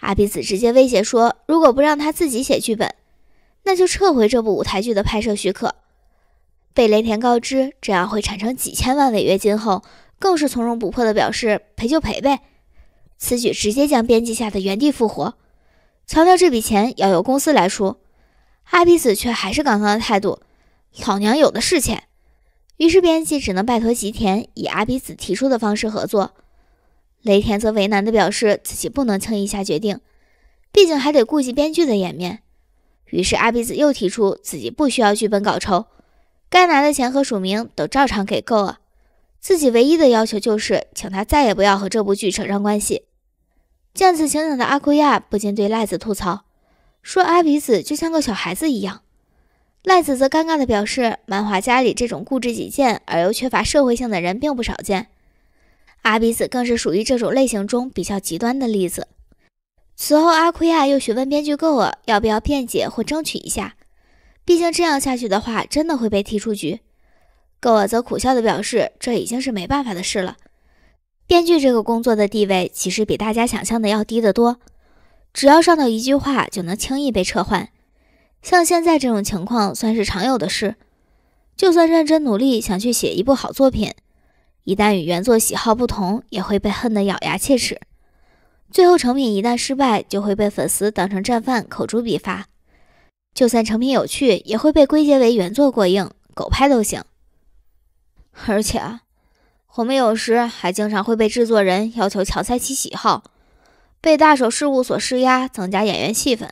阿比子直接威胁说：“如果不让他自己写剧本。”那就撤回这部舞台剧的拍摄许可。被雷田告知这样会产生几千万违约金后，更是从容不迫地表示赔就赔呗。此举直接将编辑吓得原地复活，强调这笔钱要由公司来出。阿比子却还是刚刚的态度，老娘有的是钱。于是编辑只能拜托吉田以阿比子提出的方式合作。雷田则为难地表示自己不能轻易下决定，毕竟还得顾及编剧的颜面。于是阿鼻子又提出自己不需要剧本稿酬，该拿的钱和署名都照常给够了。自己唯一的要求就是请他再也不要和这部剧扯上关系。见此情景的阿奎亚不禁对赖子吐槽，说阿鼻子就像个小孩子一样。赖子则尴尬地表示，漫画家里这种固执己见而又缺乏社会性的人并不少见，阿鼻子更是属于这种类型中比较极端的例子。此后，阿奎亚又询问编剧够尔要不要辩解或争取一下，毕竟这样下去的话，真的会被踢出局。够尔则苦笑地表示，这已经是没办法的事了。编剧这个工作的地位，其实比大家想象的要低得多，只要上到一句话，就能轻易被撤换。像现在这种情况，算是常有的事。就算认真努力想去写一部好作品，一旦与原作喜好不同，也会被恨得咬牙切齿。最后成品一旦失败，就会被粉丝当成战犯口诛笔伐；就算成品有趣，也会被归结为原作过硬、狗拍都行。而且，我们有时还经常会被制作人要求强塞其喜好，被大手事务所施压，增加演员气氛。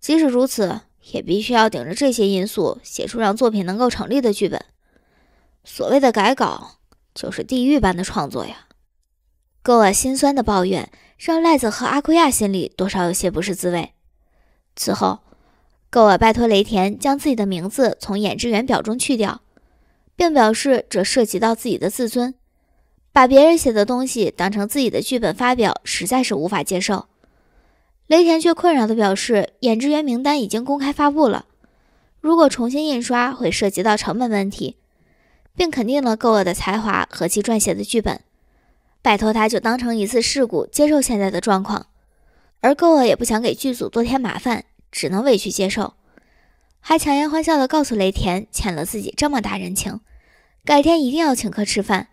即使如此，也必须要顶着这些因素写出让作品能够成立的剧本。所谓的改稿，就是地狱般的创作呀！够了，心酸的抱怨。让赖子和阿奎亚心里多少有些不是滋味。此后，狗儿拜托雷田将自己的名字从演职员表中去掉，并表示这涉及到自己的自尊，把别人写的东西当成自己的剧本发表，实在是无法接受。雷田却困扰地表示，演职员名单已经公开发布了，如果重新印刷会涉及到成本问题，并肯定了狗儿的才华和其撰写的剧本。拜托他，就当成一次事故，接受现在的状况。而各位也不想给剧组多添麻烦，只能委屈接受，还强颜欢笑地告诉雷田欠了自己这么大人情，改天一定要请客吃饭。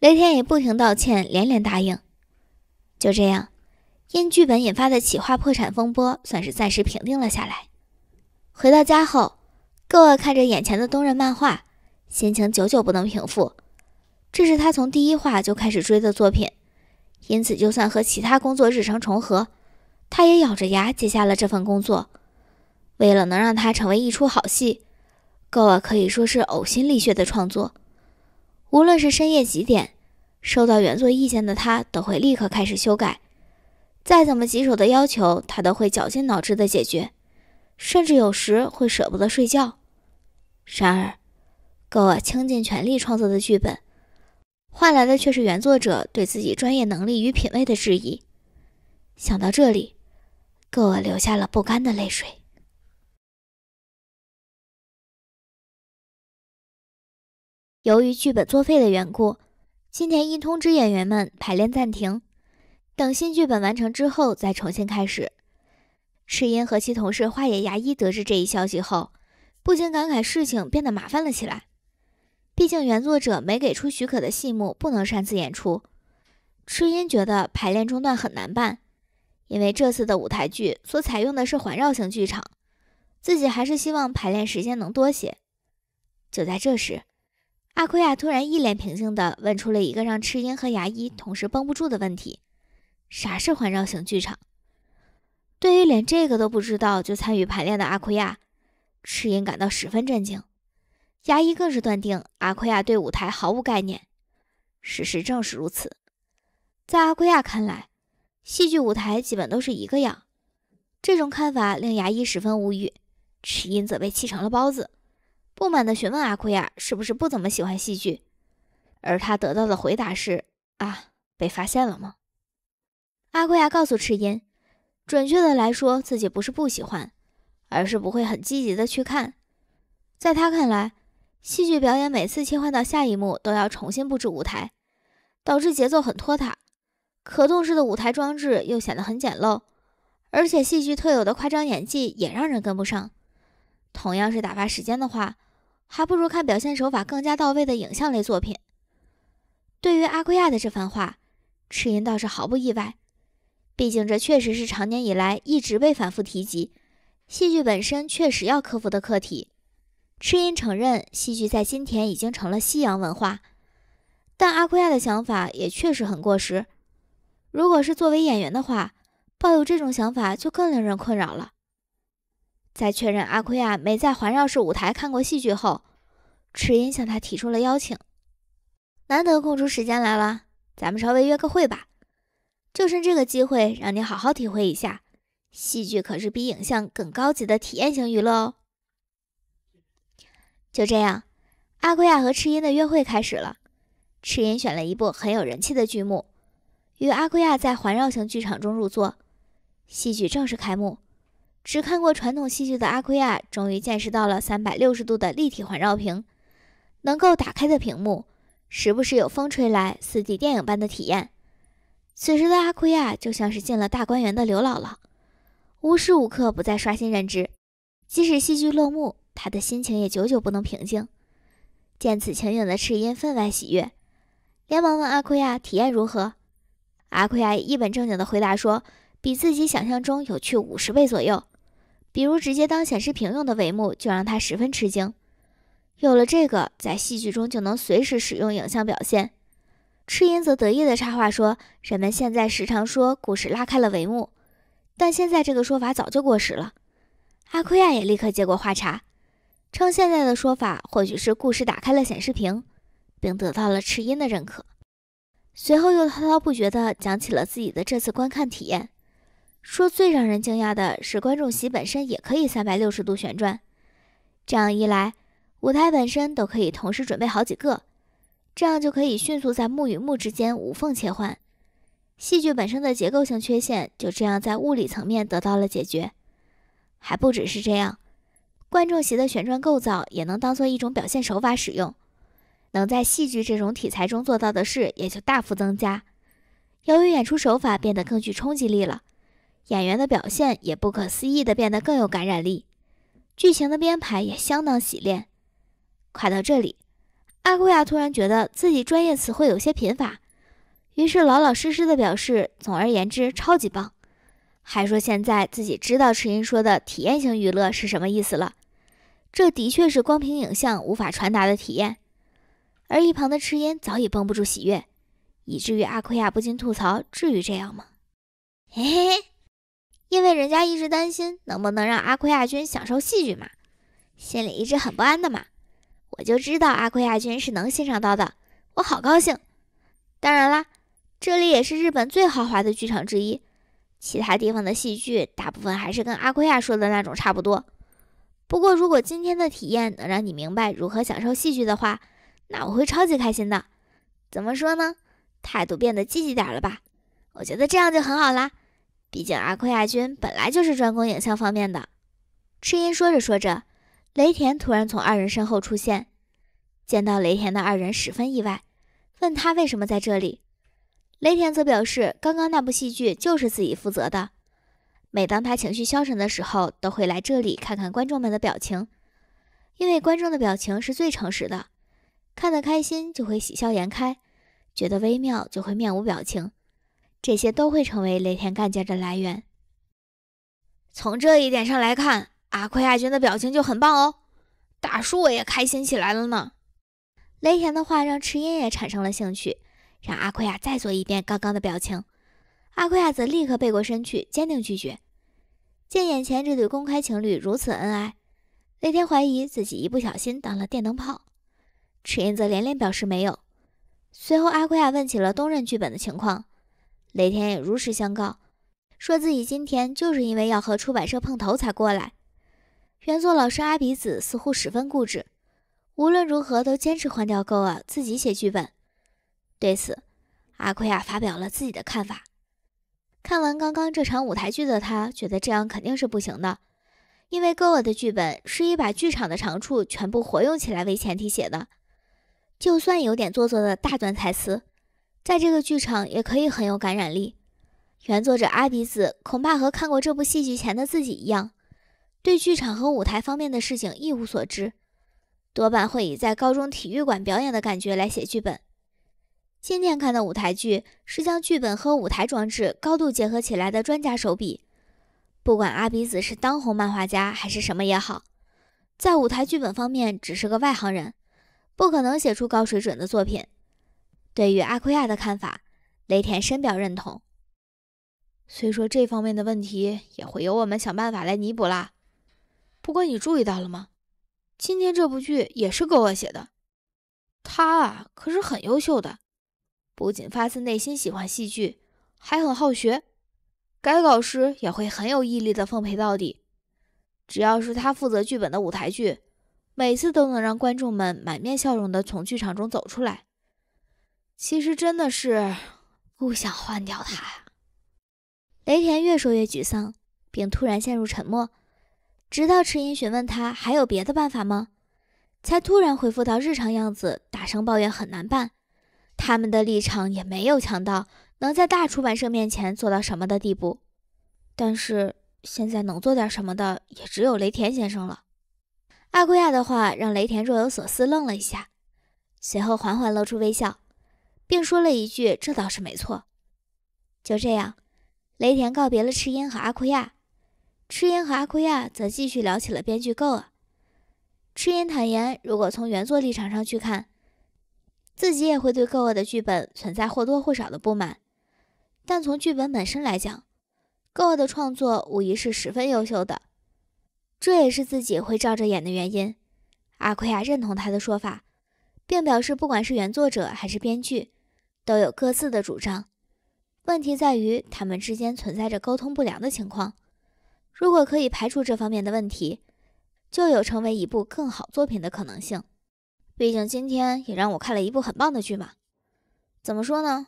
雷田也不停道歉，连连答应。就这样，因剧本引发的企划破产风波算是暂时平定了下来。回到家后，各位看着眼前的冬日漫画，心情久久不能平复。这是他从第一话就开始追的作品，因此就算和其他工作日常重合，他也咬着牙接下了这份工作。为了能让它成为一出好戏，Go 可以说是呕心沥血的创作。无论是深夜几点，收到原作意见的他都会立刻开始修改，再怎么棘手的要求，他都会绞尽脑汁的解决，甚至有时会舍不得睡觉。然而，Go 倾尽全力创作的剧本。换来的却是原作者对自己专业能力与品味的质疑。想到这里，够我流下了不甘的泪水。由于剧本作废的缘故，金田一通知演员们排练暂停，等新剧本完成之后再重新开始。赤音和其同事花野牙医得知这一消息后，不禁感慨事情变得麻烦了起来。毕竟原作者没给出许可的戏目，不能擅自演出。赤音觉得排练中断很难办，因为这次的舞台剧所采用的是环绕型剧场，自己还是希望排练时间能多些。就在这时，阿奎亚突然一脸平静地问出了一个让赤音和牙医同时绷不住的问题：“啥是环绕型剧场？”对于连这个都不知道就参与排练的阿奎亚，赤音感到十分震惊。牙医更是断定阿奎亚对舞台毫无概念，事实正是如此。在阿奎亚看来，戏剧舞台基本都是一个样。这种看法令牙医十分无语，赤音则被气成了包子，不满地询问阿奎亚是不是不怎么喜欢戏剧。而他得到的回答是：“啊，被发现了吗？”阿奎亚告诉赤音，准确的来说，自己不是不喜欢，而是不会很积极的去看。在他看来，戏剧表演每次切换到下一幕都要重新布置舞台，导致节奏很拖沓。可动式的舞台装置又显得很简陋，而且戏剧特有的夸张演技也让人跟不上。同样是打发时间的话，还不如看表现手法更加到位的影像类作品。对于阿圭亚的这番话，赤音倒是毫不意外，毕竟这确实是常年以来一直被反复提及，戏剧本身确实要克服的课题。赤音承认，戏剧在今天已经成了西洋文化，但阿奎亚的想法也确实很过时。如果是作为演员的话，抱有这种想法就更令人困扰了。在确认阿奎亚没在环绕式舞台看过戏剧后，赤音向他提出了邀请：“难得空出时间来了，咱们稍微约个会吧。就趁这个机会让你好好体会一下，戏剧可是比影像更高级的体验型娱乐哦。”就这样，阿奎亚和赤音的约会开始了。赤音选了一部很有人气的剧目，与阿奎亚在环绕型剧场中入座。戏剧正式开幕，只看过传统戏剧的阿奎亚终于见识到了三百六十度的立体环绕屏，能够打开的屏幕，时不时有风吹来，D 电影般的体验。此时的阿奎亚就像是进了大观园的刘姥姥，无时无刻不在刷新认知。即使戏剧落幕。他的心情也久久不能平静。见此情景的赤音分外喜悦，连忙问阿奎亚体验如何。阿奎亚一本正经的回答说：“比自己想象中有趣五十倍左右。比如直接当显示屏用的帷幕，就让他十分吃惊。有了这个，在戏剧中就能随时使用影像表现。”赤音则得意的插话说：“人们现在时常说故事拉开了帷幕，但现在这个说法早就过时了。”阿奎亚也立刻接过话茬。称现在的说法或许是故事打开了显示屏，并得到了赤音的认可。随后又滔滔不绝地讲起了自己的这次观看体验，说最让人惊讶的是观众席本身也可以三百六十度旋转，这样一来舞台本身都可以同时准备好几个，这样就可以迅速在幕与幕之间无缝切换。戏剧本身的结构性缺陷就这样在物理层面得到了解决。还不只是这样。观众席的旋转构造也能当做一种表现手法使用，能在戏剧这种题材中做到的事也就大幅增加。由于演出手法变得更具冲击力了，演员的表现也不可思议地变得更有感染力，剧情的编排也相当洗练。快到这里，阿古亚突然觉得自己专业词汇有些贫乏，于是老老实实地表示：“总而言之，超级棒。”还说现在自己知道赤音说的体验型娱乐是什么意思了。这的确是光凭影像无法传达的体验，而一旁的赤音早已绷不住喜悦，以至于阿奎亚不禁吐槽：“至于这样吗？”嘿 嘿嘿，因为人家一直担心能不能让阿奎亚军享受戏剧嘛，心里一直很不安的嘛。我就知道阿奎亚军是能欣赏到的，我好高兴。当然啦，这里也是日本最豪华的剧场之一，其他地方的戏剧大部分还是跟阿奎亚说的那种差不多。不过，如果今天的体验能让你明白如何享受戏剧的话，那我会超级开心的。怎么说呢？态度变得积极点了吧？我觉得这样就很好啦。毕竟阿库亚君本来就是专攻影像方面的。赤音说着说着，雷田突然从二人身后出现，见到雷田的二人十分意外，问他为什么在这里。雷田则表示，刚刚那部戏剧就是自己负责的。每当他情绪消沉的时候，都会来这里看看观众们的表情，因为观众的表情是最诚实的。看得开心就会喜笑颜开，觉得微妙就会面无表情，这些都会成为雷田干劲的来源。从这一点上来看，阿奎亚军的表情就很棒哦。大叔也开心起来了呢。雷田的话让赤音也产生了兴趣，让阿奎亚再做一遍刚刚的表情。阿奎亚则立刻背过身去，坚定拒绝。见眼前这对公开情侣如此恩爱，雷天怀疑自己一不小心当了电灯泡。赤音则连连表示没有。随后，阿奎亚问起了东任剧本的情况，雷天也如实相告，说自己今天就是因为要和出版社碰头才过来。原作老师阿鼻子似乎十分固执，无论如何都坚持换掉够了，自己写剧本。对此，阿奎亚发表了自己的看法。看完刚刚这场舞台剧的他，觉得这样肯定是不行的，因为 Go 的剧本是以把剧场的长处全部活用起来为前提写的，就算有点做作的大段台词，在这个剧场也可以很有感染力。原作者阿鼻子恐怕和看过这部戏剧前的自己一样，对剧场和舞台方面的事情一无所知，多半会以在高中体育馆表演的感觉来写剧本。今天看的舞台剧是将剧本和舞台装置高度结合起来的专家手笔。不管阿鼻子是当红漫画家还是什么也好，在舞台剧本方面只是个外行人，不可能写出高水准的作品。对于阿奎亚的看法，雷田深表认同。虽说这方面的问题也会由我们想办法来弥补啦。不过你注意到了吗？今天这部剧也是狗哥写的，他啊可是很优秀的。不仅发自内心喜欢戏剧，还很好学。改稿时也会很有毅力的奉陪到底。只要是他负责剧本的舞台剧，每次都能让观众们满面笑容的从剧场中走出来。其实真的是不想换掉他。雷田越说越沮丧，并突然陷入沉默，直到迟音询问他还有别的办法吗，才突然恢复到日常样子，大声抱怨很难办。他们的立场也没有强到能在大出版社面前做到什么的地步，但是现在能做点什么的也只有雷田先生了。阿库亚的话让雷田若有所思，愣了一下，随后缓缓露出微笑，并说了一句：“这倒是没错。”就这样，雷田告别了赤音和阿库亚，赤音和阿库亚则继续聊起了编剧构啊。赤音坦言，如果从原作立场上去看。自己也会对 Go 的剧本存在或多或少的不满，但从剧本本身来讲，Go 的创作无疑是十分优秀的，这也是自己会照着演的原因。阿奎亚认同他的说法，并表示，不管是原作者还是编剧，都有各自的主张。问题在于他们之间存在着沟通不良的情况。如果可以排除这方面的问题，就有成为一部更好作品的可能性。毕竟今天也让我看了一部很棒的剧嘛，怎么说呢？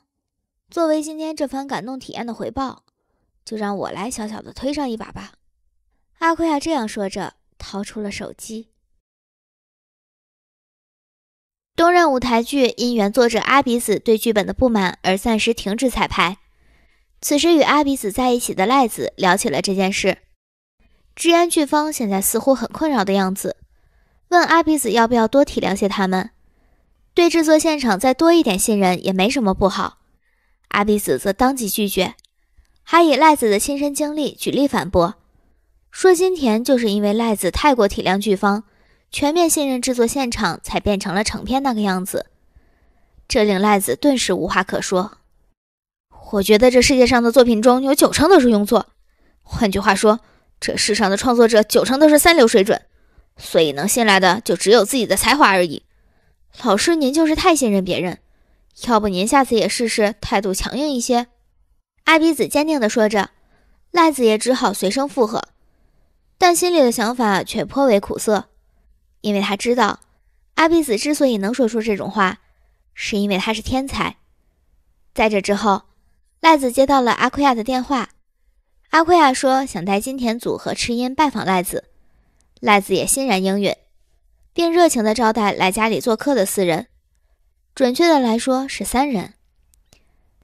作为今天这番感动体验的回报，就让我来小小的推上一把吧。阿奎亚这样说着，掏出了手机。东任舞台剧因原作者阿鼻子对剧本的不满而暂时停止彩排。此时与阿鼻子在一起的赖子聊起了这件事，志安剧方现在似乎很困扰的样子。问阿比子要不要多体谅些他们，对制作现场再多一点信任也没什么不好。阿比子则当即拒绝，还以赖子的亲身经历举例反驳，说金田就是因为赖子太过体谅剧方，全面信任制作现场，才变成了成片那个样子。这令赖子顿时无话可说。我觉得这世界上的作品中有九成都是庸作，换句话说，这世上的创作者九成都是三流水准。所以能信赖的就只有自己的才华而已。老师，您就是太信任别人，要不您下次也试试态度强硬一些。”阿比子坚定地说着，赖子也只好随声附和，但心里的想法却颇为苦涩，因为他知道阿比子之所以能说出这种话，是因为他是天才。在这之后，赖子接到了阿奎亚的电话，阿奎亚说想带金田组和赤音拜访赖子。赖子也欣然应允，并热情地招待来家里做客的四人，准确的来说是三人。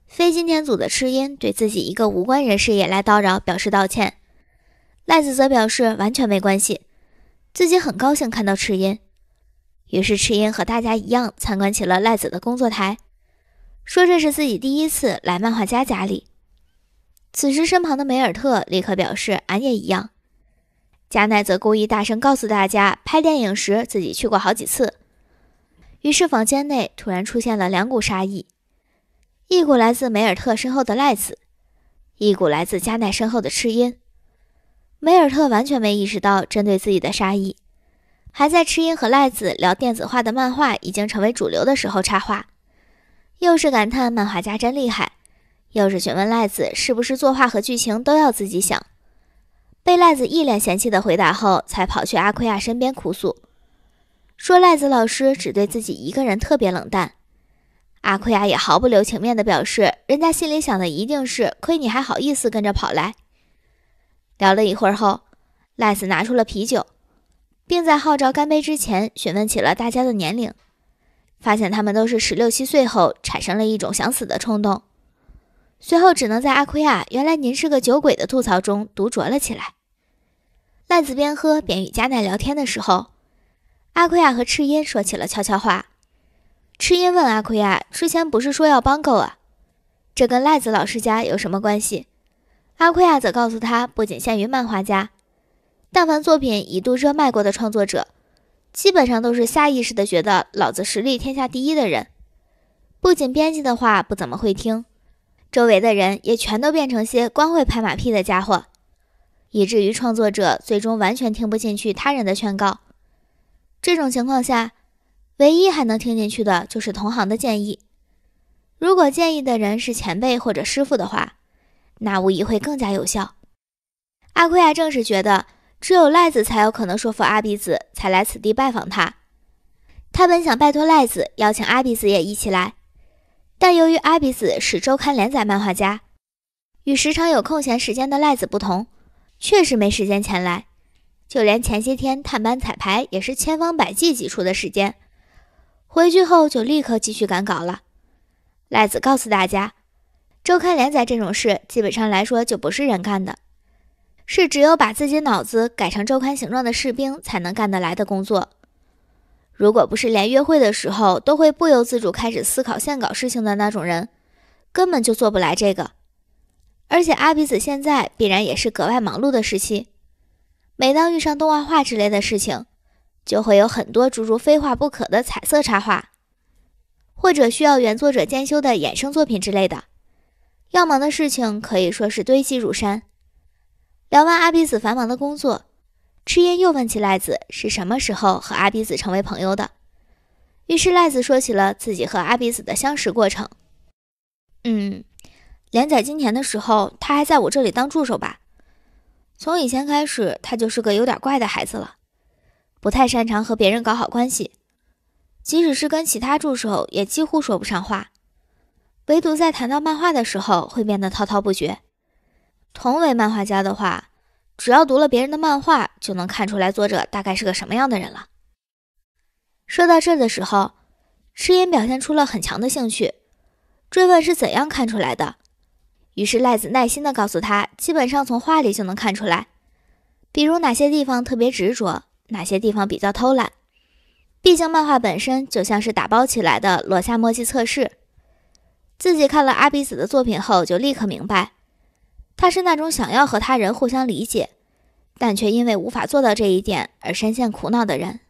非今天组的赤音对自己一个无关人士也来叨扰表示道歉，赖子则表示完全没关系，自己很高兴看到赤音。于是赤音和大家一样参观起了赖子的工作台，说这是自己第一次来漫画家家里。此时身旁的梅尔特立刻表示俺也一样。加奈则故意大声告诉大家，拍电影时自己去过好几次。于是房间内突然出现了两股杀意，一股来自梅尔特身后的赖子，一股来自加奈身后的赤音。梅尔特完全没意识到针对自己的杀意，还在赤音和赖子聊电子化的漫画已经成为主流的时候插话，又是感叹漫画家真厉害，又是询问赖子是不是作画和剧情都要自己想。被赖子一脸嫌弃的回答后，才跑去阿奎亚身边哭诉，说赖子老师只对自己一个人特别冷淡。阿奎亚也毫不留情面的表示，人家心里想的一定是亏你还好意思跟着跑来。聊了一会儿后，赖子拿出了啤酒，并在号召干杯之前询问起了大家的年龄，发现他们都是十六七岁后产生了一种想死的冲动，随后只能在阿奎亚原来您是个酒鬼的吐槽中独酌了起来。赖子边喝边与加奈聊天的时候，阿奎亚和赤音说起了悄悄话。赤音问阿奎亚：“之前不是说要帮够啊？这跟赖子老师家有什么关系？”阿奎亚则告诉他：“不仅限于漫画家，但凡作品一度热卖过的创作者，基本上都是下意识的觉得老子实力天下第一的人。不仅编辑的话不怎么会听，周围的人也全都变成些光会拍马屁的家伙。”以至于创作者最终完全听不进去他人的劝告。这种情况下，唯一还能听进去的就是同行的建议。如果建议的人是前辈或者师傅的话，那无疑会更加有效。阿奎亚正是觉得只有赖子才有可能说服阿比子才来此地拜访他。他本想拜托赖子邀请阿比子也一起来，但由于阿比子是周刊连载漫画家，与时常有空闲时间的赖子不同。确实没时间前来，就连前些天探班彩排也是千方百计挤出的时间。回去后就立刻继续赶稿了。赖子告诉大家，周刊连载这种事，基本上来说就不是人干的，是只有把自己脑子改成周刊形状的士兵才能干得来的工作。如果不是连约会的时候都会不由自主开始思考线稿事情的那种人，根本就做不来这个。而且阿鼻子现在必然也是格外忙碌的时期。每当遇上动画画之类的事情，就会有很多诸如非画不可的彩色插画，或者需要原作者兼修的衍生作品之类的，要忙的事情可以说是堆积如山。聊完阿鼻子繁忙的工作，赤音又问起赖子是什么时候和阿鼻子成为朋友的。于是赖子说起了自己和阿鼻子的相识过程。嗯。连载金田的时候，他还在我这里当助手吧。从以前开始，他就是个有点怪的孩子了，不太擅长和别人搞好关系，即使是跟其他助手，也几乎说不上话。唯独在谈到漫画的时候，会变得滔滔不绝。同为漫画家的话，只要读了别人的漫画，就能看出来作者大概是个什么样的人了。说到这的时候，诗音表现出了很强的兴趣，追问是怎样看出来的。于是赖子耐心地告诉他，基本上从画里就能看出来，比如哪些地方特别执着，哪些地方比较偷懒。毕竟漫画本身就像是打包起来的裸下墨迹测试。自己看了阿比子的作品后，就立刻明白，他是那种想要和他人互相理解，但却因为无法做到这一点而深陷苦恼的人。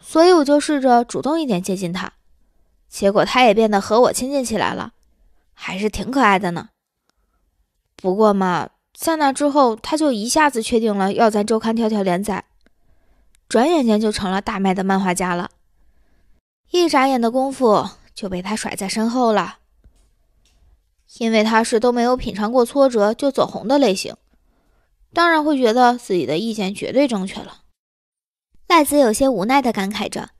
所以我就试着主动一点接近他，结果他也变得和我亲近起来了。还是挺可爱的呢。不过嘛，在那之后，他就一下子确定了要在周刊跳跳连载，转眼间就成了大卖的漫画家了。一眨眼的功夫就被他甩在身后了，因为他是都没有品尝过挫折就走红的类型，当然会觉得自己的意见绝对正确了。赖子有些无奈地感慨着，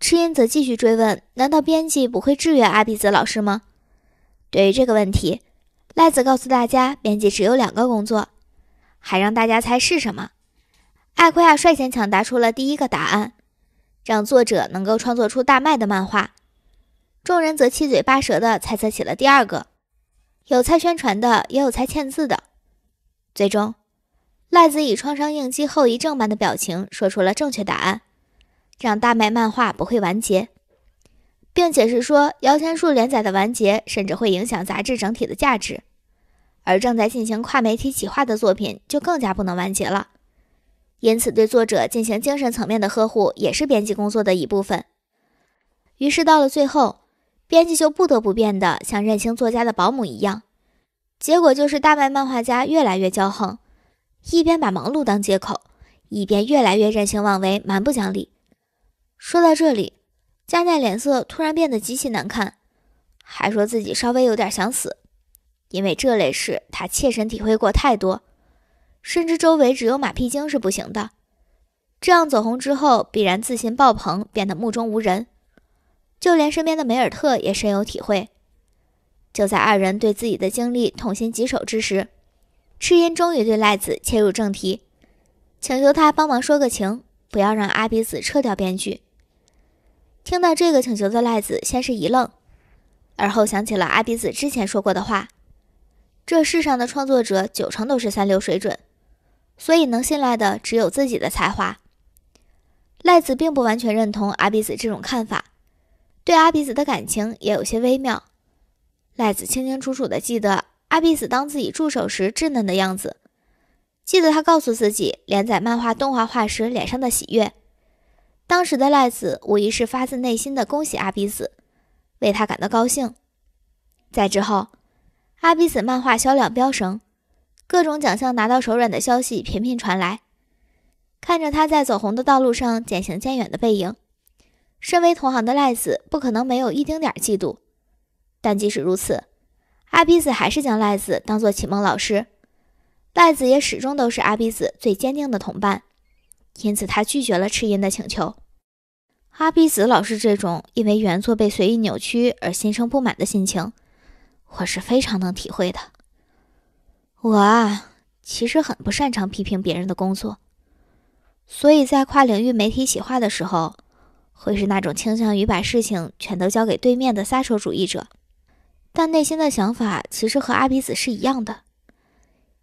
赤音则继续追问：“难道编辑不会制约阿碧子老师吗？”对于这个问题，赖子告诉大家，编辑只有两个工作，还让大家猜是什么。艾奎亚率先抢答出了第一个答案，让作者能够创作出大麦的漫画。众人则七嘴八舌地猜测起了第二个，有猜宣传的，也有猜签字的。最终，赖子以创伤应激后遗症般的表情说出了正确答案，让大麦漫画不会完结。并解释说，摇钱树连载的完结，甚至会影响杂志整体的价值；而正在进行跨媒体企划的作品，就更加不能完结了。因此，对作者进行精神层面的呵护，也是编辑工作的一部分。于是，到了最后，编辑就不得不变得像任性作家的保姆一样。结果就是，大麦漫画家越来越骄横，一边把忙碌当借口，一边越来越任性妄为、蛮不讲理。说到这里。加奈脸色突然变得极其难看，还说自己稍微有点想死，因为这类事他切身体会过太多，深知周围只有马屁精是不行的，这样走红之后必然自信爆棚，变得目中无人。就连身边的梅尔特也深有体会。就在二人对自己的经历痛心疾首之时，赤音终于对赖子切入正题，请求他帮忙说个情，不要让阿比子撤掉编剧。听到这个请求的赖子先是一愣，而后想起了阿比子之前说过的话：“这世上的创作者九成都是三流水准，所以能信赖的只有自己的才华。”赖子并不完全认同阿比子这种看法，对阿比子的感情也有些微妙。赖子清清楚楚的记得阿比子当自己助手时稚嫩的样子，记得他告诉自己连载漫画动画画时脸上的喜悦。当时的赖子无疑是发自内心的恭喜阿鼻子，为他感到高兴。在之后，阿鼻子漫画销量飙升，各种奖项拿到手软的消息频频传来。看着他在走红的道路上渐行渐远的背影，身为同行的赖子不可能没有一丁点嫉妒。但即使如此，阿鼻子还是将赖子当做启蒙老师，赖子也始终都是阿鼻子最坚定的同伴。因此，他拒绝了赤音的请求。阿鼻子老师这种因为原作被随意扭曲而心生不满的心情，我是非常能体会的。我啊，其实很不擅长批评别人的工作，所以在跨领域媒体企划的时候，会是那种倾向于把事情全都交给对面的撒手主义者。但内心的想法其实和阿鼻子是一样的，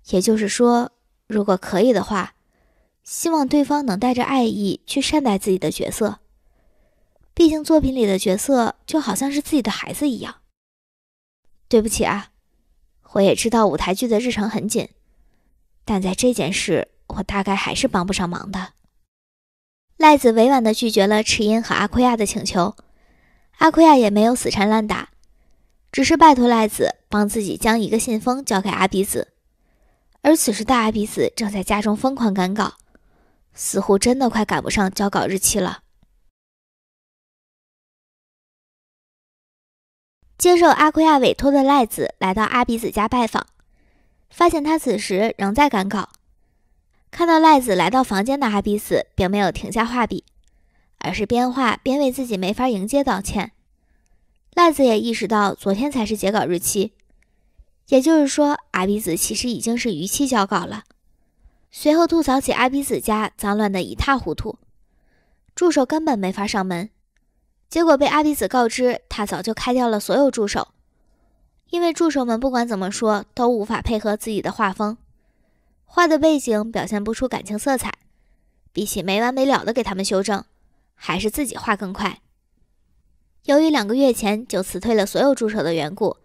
也就是说，如果可以的话。希望对方能带着爱意去善待自己的角色，毕竟作品里的角色就好像是自己的孩子一样。对不起啊，我也知道舞台剧的日程很紧，但在这件事，我大概还是帮不上忙的。赖子委婉地拒绝了赤音和阿奎亚的请求，阿奎亚也没有死缠烂打，只是拜托赖子帮自己将一个信封交给阿比子。而此时的阿比子正在家中疯狂赶稿。似乎真的快赶不上交稿日期了。接受阿奎亚委托的赖子来到阿比子家拜访，发现他此时仍在赶稿。看到赖子来到房间的阿比子并没有停下画笔，而是边画边为自己没法迎接道歉。赖子也意识到，昨天才是截稿日期，也就是说，阿比子其实已经是逾期交稿了。随后吐槽起阿鼻子家脏乱的一塌糊涂，助手根本没法上门。结果被阿鼻子告知，他早就开掉了所有助手，因为助手们不管怎么说都无法配合自己的画风，画的背景表现不出感情色彩。比起没完没了的给他们修正，还是自己画更快。由于两个月前就辞退了所有助手的缘故，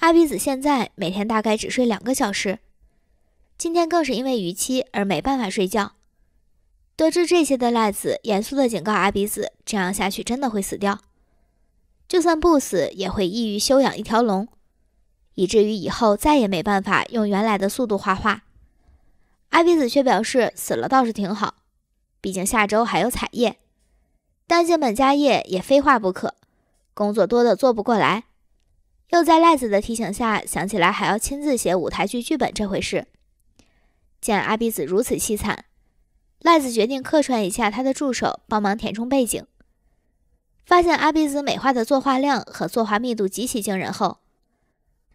阿鼻子现在每天大概只睡两个小时。今天更是因为逾期而没办法睡觉。得知这些的赖子严肃的警告阿比子：“这样下去真的会死掉，就算不死也会抑郁休养一条龙，以至于以后再也没办法用原来的速度画画。”阿比子却表示：“死了倒是挺好，毕竟下周还有彩页，但幸本家业也非画不可，工作多的做不过来，又在赖子的提醒下想起来还要亲自写舞台剧剧本这回事。”见阿鼻子如此凄惨，赖子决定客串一下他的助手，帮忙填充背景。发现阿鼻子美化的作画量和作画密度极其惊人后，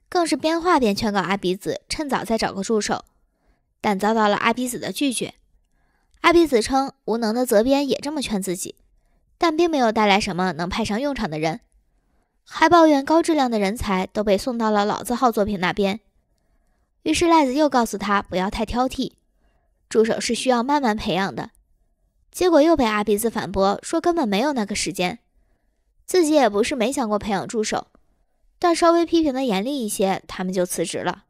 更是边画边劝告阿鼻子趁早再找个助手，但遭到了阿鼻子的拒绝。阿鼻子称无能的责编也这么劝自己，但并没有带来什么能派上用场的人，还抱怨高质量的人才都被送到了老字号作品那边。于是赖子又告诉他不要太挑剔，助手是需要慢慢培养的。结果又被阿鼻子反驳说根本没有那个时间，自己也不是没想过培养助手，但稍微批评的严厉一些，他们就辞职了。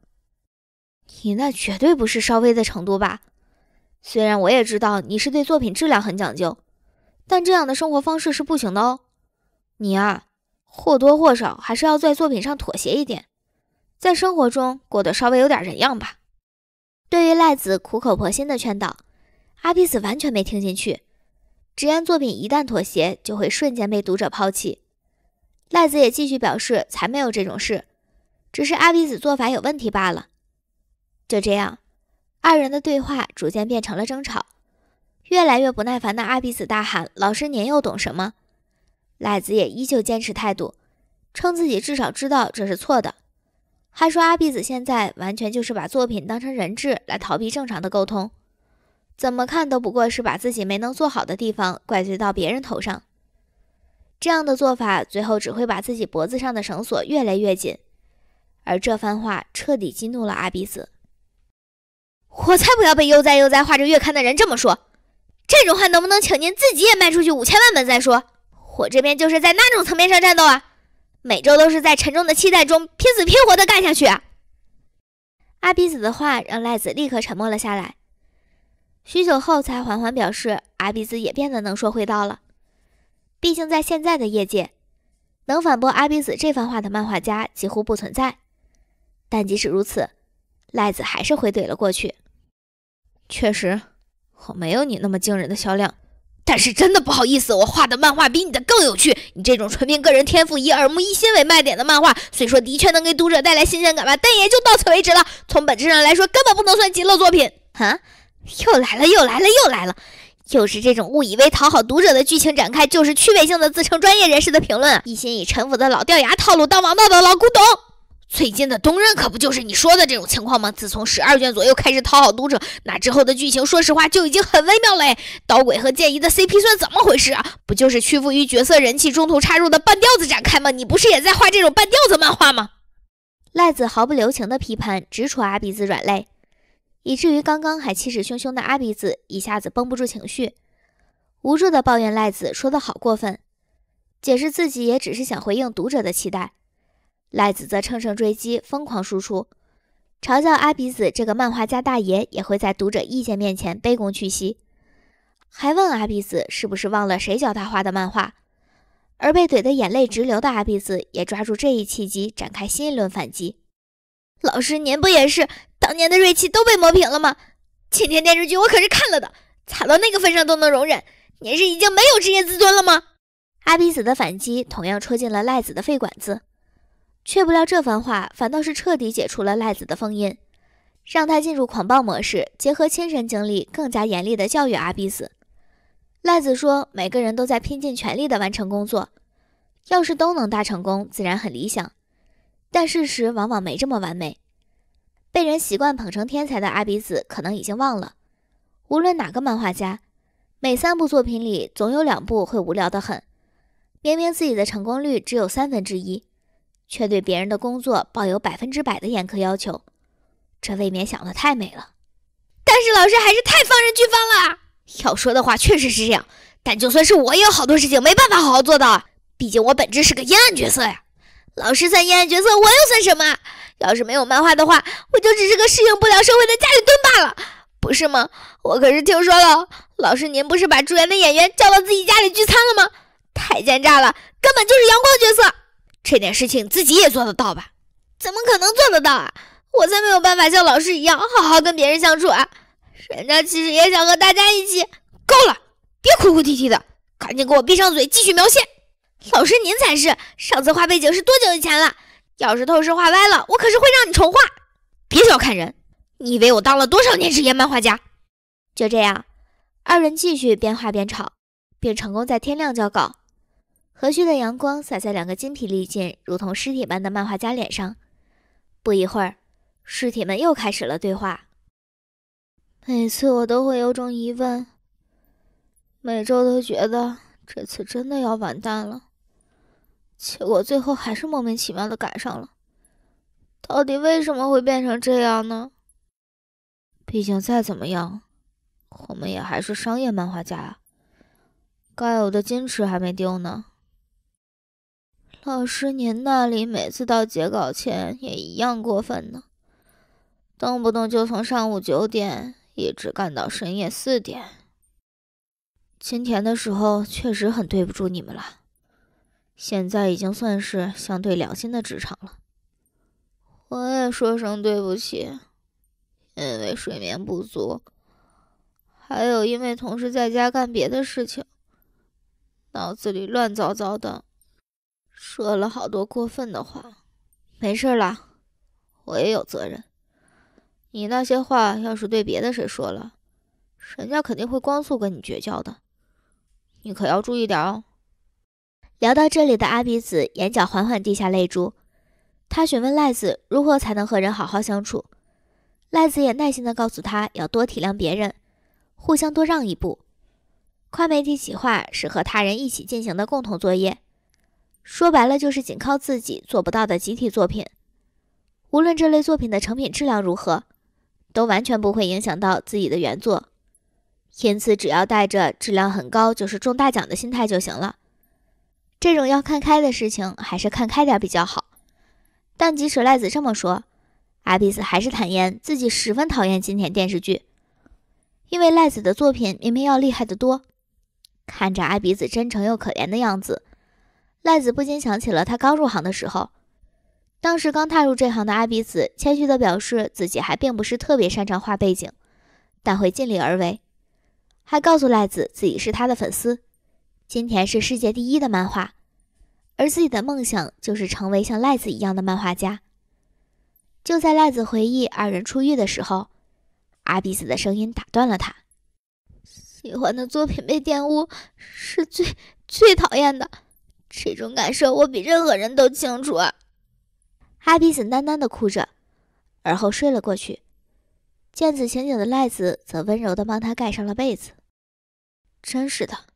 你那绝对不是稍微的程度吧？虽然我也知道你是对作品质量很讲究，但这样的生活方式是不行的哦。你啊，或多或少还是要在作品上妥协一点。在生活中过得稍微有点人样吧。对于赖子苦口婆心的劝导，阿比子完全没听进去。直言作品一旦妥协，就会瞬间被读者抛弃。赖子也继续表示，才没有这种事，只是阿比子做法有问题罢了。就这样，二人的对话逐渐变成了争吵。越来越不耐烦的阿比子大喊：“老师您又懂什么？”赖子也依旧坚持态度，称自己至少知道这是错的。还说阿碧子现在完全就是把作品当成人质来逃避正常的沟通，怎么看都不过是把自己没能做好的地方怪罪到别人头上，这样的做法最后只会把自己脖子上的绳索越来越紧。而这番话彻底激怒了阿碧子，我才不要被悠哉悠哉画着月刊的人这么说，这种话能不能请您自己也卖出去五千万本再说？我这边就是在那种层面上战斗啊。每周都是在沉重的期待中拼死拼活的干下去。阿鼻子的话让赖子立刻沉默了下来，许久后才缓缓表示：“阿鼻子也变得能说会道了。毕竟在现在的业界，能反驳阿鼻子这番话的漫画家几乎不存在。但即使如此，赖子还是回怼了过去：‘确实，我没有你那么惊人的销量。’”但是真的不好意思，我画的漫画比你的更有趣。你这种纯凭个人天赋以耳目一新为卖点的漫画，虽说的确能给读者带来新鲜感吧，但也就到此为止了。从本质上来说，根本不能算极乐作品。啊，又来了，又来了，又来了，又是这种误以为讨好读者的剧情展开，就是趣味性的自称专业人士的评论，一心以陈腐的老掉牙套路当王道的老古董。最近的东刃可不就是你说的这种情况吗？自从十二卷左右开始讨好读者，那之后的剧情，说实话就已经很微妙了。哎，刀鬼和剑仪的 CP 算怎么回事啊？不就是屈服于角色人气，中途插入的半吊子展开吗？你不是也在画这种半吊子漫画吗？赖子毫不留情的批判，直戳阿鼻子软肋，以至于刚刚还气势汹汹的阿鼻子一下子绷不住情绪，无助的抱怨赖子说的好过分，解释自己也只是想回应读者的期待。赖子则乘胜追击，疯狂输出，嘲笑阿鼻子这个漫画家大爷也会在读者意见面前卑躬屈膝，还问阿鼻子是不是忘了谁教他画的漫画。而被怼得眼泪直流的阿鼻子也抓住这一契机展开新一轮反击：“老师，您不也是当年的锐气都被磨平了吗？今天电视剧我可是看了的，惨到那个份上都能容忍，您是已经没有职业自尊了吗？”阿鼻子的反击同样戳进了赖子的肺管子。却不料这番话反倒是彻底解除了赖子的封印，让他进入狂暴模式，结合亲身经历，更加严厉的教育阿比子。赖子说：“每个人都在拼尽全力的完成工作，要是都能大成功，自然很理想。但事实往往没这么完美。被人习惯捧成天才的阿比子，可能已经忘了，无论哪个漫画家，每三部作品里总有两部会无聊的很。明明自己的成功率只有三分之一。”却对别人的工作抱有百分之百的严苛要求，这未免想得太美了。但是老师还是太放任剧方了。要说的话确实是这样，但就算是我也有好多事情没办法好好做到啊。毕竟我本质是个阴暗角色呀。老师算阴暗角色，我又算什么？要是没有漫画的话，我就只是个适应不了社会的家里蹲罢了，不是吗？我可是听说了，老师您不是把主演的演员叫到自己家里聚餐了吗？太奸诈了，根本就是阳光角色。这点事情自己也做得到吧？怎么可能做得到啊！我才没有办法像老师一样好好跟别人相处啊！人家其实也想和大家一起。够了，别哭哭啼啼的，赶紧给我闭上嘴，继续描线。老师您才是，上次画背景是多久以前了？要是透视画歪了，我可是会让你重画。别小看人，你以为我当了多少年职业漫画家？就这样，二人继续边画边吵，并成功在天亮交稿。和煦的阳光洒在两个精疲力尽、如同尸体般的漫画家脸上。不一会儿，尸体们又开始了对话。每次我都会有种疑问，每周都觉得这次真的要完蛋了，结果最后还是莫名其妙的赶上了。到底为什么会变成这样呢？毕竟再怎么样，我们也还是商业漫画家，啊，该有的矜持还没丢呢。老师，您那里每次到截稿前也一样过分呢，动不动就从上午九点一直干到深夜四点。今天的时候确实很对不住你们了，现在已经算是相对良心的职场了。我也说声对不起，因为睡眠不足，还有因为同事在家干别的事情，脑子里乱糟糟的。说了好多过分的话，没事啦，我也有责任。你那些话要是对别的谁说了，人家肯定会光速跟你绝交的，你可要注意点哦。聊到这里的阿鼻子眼角缓缓滴下泪珠，他询问赖子如何才能和人好好相处，赖子也耐心地告诉他要多体谅别人，互相多让一步。跨媒体企划是和他人一起进行的共同作业。说白了就是仅靠自己做不到的集体作品，无论这类作品的成品质量如何，都完全不会影响到自己的原作。因此，只要带着“质量很高就是中大奖”的心态就行了。这种要看开的事情，还是看开点比较好。但即使赖子这么说，阿鼻子还是坦言自己十分讨厌今天电视剧，因为赖子的作品明明要厉害得多。看着阿鼻子真诚又可怜的样子。赖子不禁想起了他刚入行的时候，当时刚踏入这行的阿比子谦虚地表示自己还并不是特别擅长画背景，但会尽力而为。还告诉赖子自己是他的粉丝，金田是世界第一的漫画，而自己的梦想就是成为像赖子一样的漫画家。就在赖子回忆二人初遇的时候，阿比子的声音打断了他：“喜欢的作品被玷污是最最讨厌的。”这种感受，我比任何人都清楚。阿比子喃喃地哭着，而后睡了过去。见此情景的赖子，则温柔地帮他盖上了被子。真是的，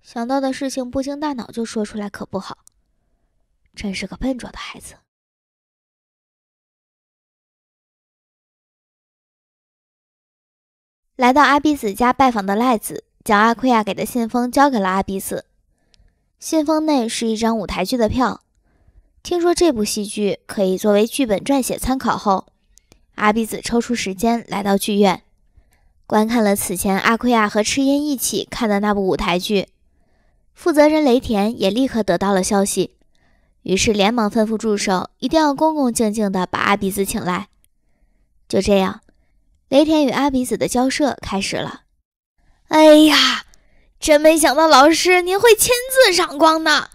想到的事情不经大脑就说出来可不好。真是个笨拙的孩子。来到阿比子家拜访的赖子，将阿奎亚给的信封交给了阿比子。信封内是一张舞台剧的票。听说这部戏剧可以作为剧本撰写参考后，阿鼻子抽出时间来到剧院，观看了此前阿奎亚和赤音一起看的那部舞台剧。负责人雷田也立刻得到了消息，于是连忙吩咐助手一定要恭恭敬敬地把阿鼻子请来。就这样，雷田与阿鼻子的交涉开始了。哎呀！真没想到，老师您会亲自赏光呢！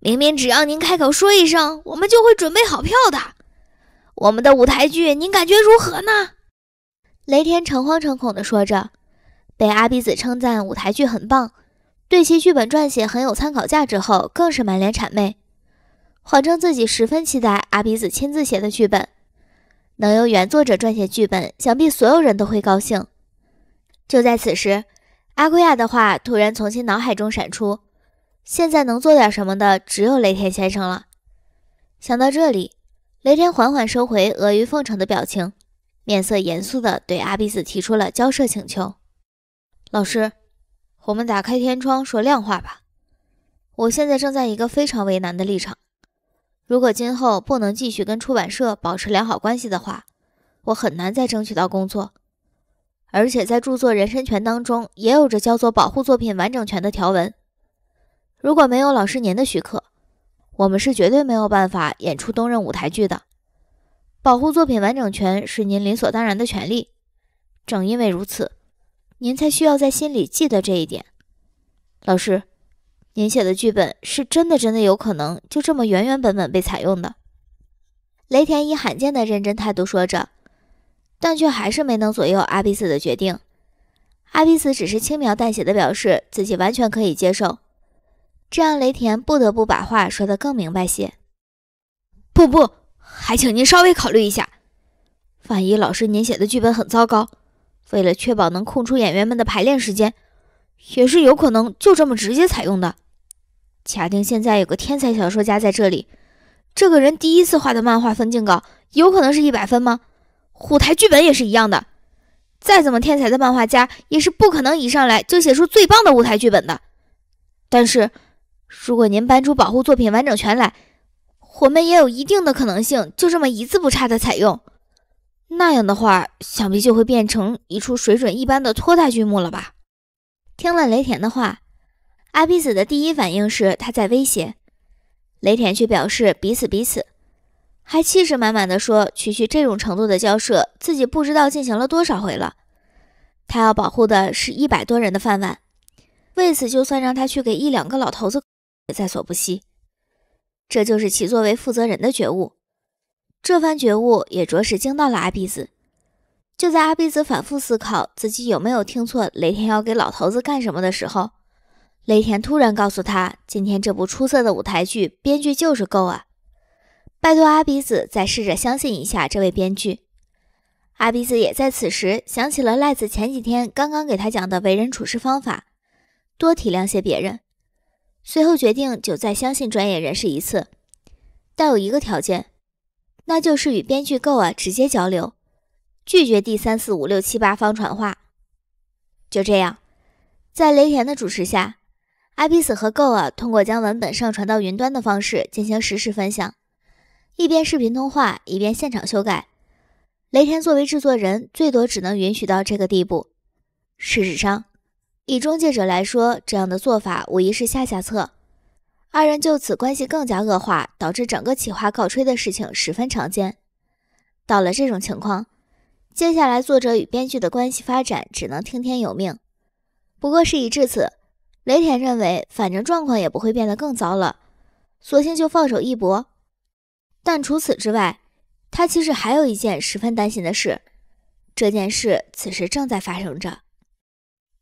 明明只要您开口说一声，我们就会准备好票的。我们的舞台剧您感觉如何呢？雷天诚惶诚恐地说着，被阿鼻子称赞舞台剧很棒，对其剧本撰写很有参考价值后，更是满脸谄媚，谎称自己十分期待阿鼻子亲自写的剧本。能由原作者撰写剧本，想必所有人都会高兴。就在此时。阿圭亚的话突然从其脑海中闪出，现在能做点什么的只有雷天先生了。想到这里，雷天缓缓收回阿谀奉承的表情，面色严肃地对阿比斯提出了交涉请求：“老师，我们打开天窗说亮话吧。我现在正在一个非常为难的立场，如果今后不能继续跟出版社保持良好关系的话，我很难再争取到工作。”而且在著作人身权当中，也有着叫做保护作品完整权的条文。如果没有老师您的许可，我们是绝对没有办法演出东任舞台剧的。保护作品完整权是您理所当然的权利。正因为如此，您才需要在心里记得这一点。老师，您写的剧本是真的，真的有可能就这么原原本本被采用的。雷田以罕见的认真态度说着。但却还是没能左右阿比斯的决定。阿比斯只是轻描淡写的表示自己完全可以接受，这让雷田不得不把话说得更明白些。不不，还请您稍微考虑一下。万一老师您写的剧本很糟糕，为了确保能空出演员们的排练时间，也是有可能就这么直接采用的。假定现在有个天才小说家在这里，这个人第一次画的漫画分镜稿，有可能是一百分吗？舞台剧本也是一样的，再怎么天才的漫画家，也是不可能一上来就写出最棒的舞台剧本的。但是，如果您搬出保护作品完整权来，我们也有一定的可能性，就这么一字不差的采用。那样的话，想必就会变成一处水准一般的拖沓剧目了吧？听了雷田的话，阿比子的第一反应是他在威胁，雷田却表示彼此彼此。还气势满满的说：“区区这种程度的交涉，自己不知道进行了多少回了。他要保护的是一百多人的饭碗，为此就算让他去给一两个老头子也在所不惜。这就是其作为负责人的觉悟。这番觉悟也着实惊到了阿必子。就在阿必子反复思考自己有没有听错雷天要给老头子干什么的时候，雷天突然告诉他：今天这部出色的舞台剧，编剧就是够啊。”拜托阿鼻子，再试着相信一下这位编剧。阿鼻子也在此时想起了赖子前几天刚刚给他讲的为人处事方法，多体谅些别人。随后决定就再相信专业人士一次，但有一个条件，那就是与编剧 Go 啊直接交流，拒绝第三四五六七八方传话。就这样，在雷田的主持下，阿鼻子和 Go 啊通过将文本上传到云端的方式进行实时分享。一边视频通话，一边现场修改。雷田作为制作人，最多只能允许到这个地步。事实上，以中介者来说，这样的做法无疑是下下策。二人就此关系更加恶化，导致整个企划告吹的事情十分常见。到了这种情况，接下来作者与编剧的关系发展只能听天由命。不过事已至此，雷田认为反正状况也不会变得更糟了，索性就放手一搏。但除此之外，他其实还有一件十分担心的事。这件事此时正在发生着。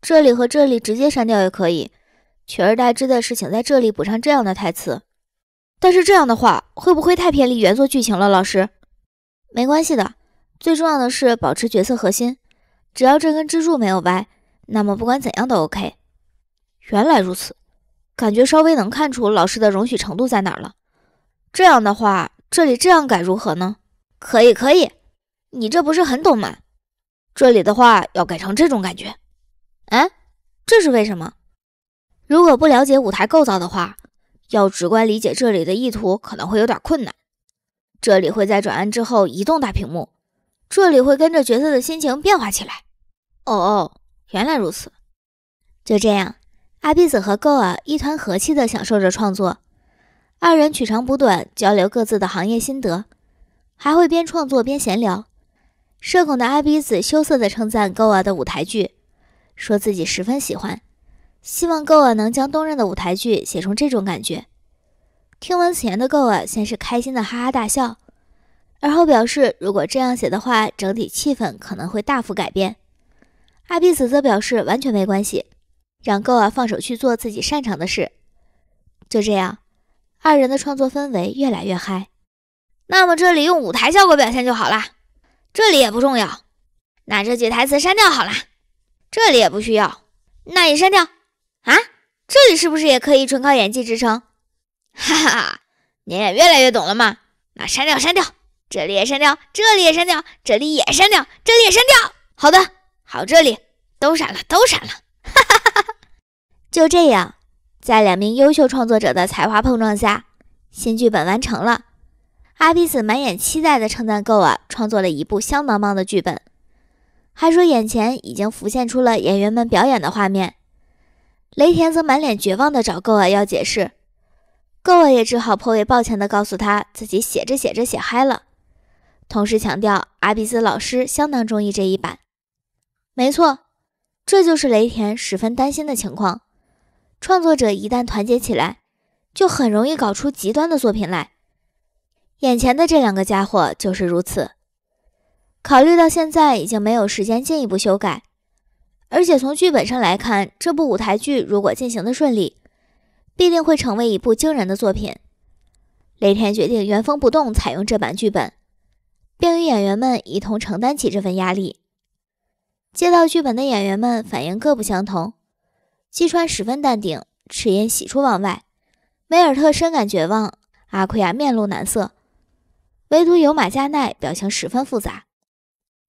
这里和这里直接删掉也可以，取而代之的是请在这里补上这样的台词。但是这样的话会不会太偏离原作剧情了，老师？没关系的，最重要的是保持角色核心。只要这根支柱没有歪，那么不管怎样都 OK。原来如此，感觉稍微能看出老师的容许程度在哪了。这样的话。这里这样改如何呢？可以，可以。你这不是很懂吗？这里的话要改成这种感觉。嗯，这是为什么？如果不了解舞台构造的话，要直观理解这里的意图可能会有点困难。这里会在转弯之后移动大屏幕，这里会跟着角色的心情变化起来。哦，哦，原来如此。就这样，阿碧子和 Go 尔一团和气地享受着创作。二人取长补短，交流各自的行业心得，还会边创作边闲聊。社恐的阿鼻子羞涩地称赞 Goa 的舞台剧，说自己十分喜欢，希望 Goa 能将冬日的舞台剧写成这种感觉。听闻此言的 Goa 先是开心地哈哈大笑，而后表示如果这样写的话，整体气氛可能会大幅改变。阿鼻子则表示完全没关系，让 Goa 放手去做自己擅长的事。就这样。二人的创作氛围越来越嗨，那么这里用舞台效果表现就好了，这里也不重要，那这句台词删掉好了，这里也不需要，那也删掉啊？这里是不是也可以纯靠演技支撑？哈哈，你也越来越懂了嘛。那删掉，删掉，这里也删掉，这里也删掉，这里也删掉，这里也删掉。好的，好，这里都删了，都删了，哈哈哈哈，就这样。在两名优秀创作者的才华碰撞下，新剧本完成了。阿比斯满眼期待地称赞 Go 尔创作了一部相当棒的剧本，还说眼前已经浮现出了演员们表演的画面。雷田则满脸绝望地找 Go 尔要解释，g o 尔也只好颇为抱歉地告诉他自己写着写着写嗨了，同时强调阿比斯老师相当中意这一版。没错，这就是雷田十分担心的情况。创作者一旦团结起来，就很容易搞出极端的作品来。眼前的这两个家伙就是如此。考虑到现在已经没有时间进一步修改，而且从剧本上来看，这部舞台剧如果进行的顺利，必定会成为一部惊人的作品。雷田决定原封不动采用这版剧本，并与演员们一同承担起这份压力。接到剧本的演员们反应各不相同。西川十分淡定，赤音喜出望外，梅尔特深感绝望，阿奎亚面露难色，唯独有马加奈表情十分复杂。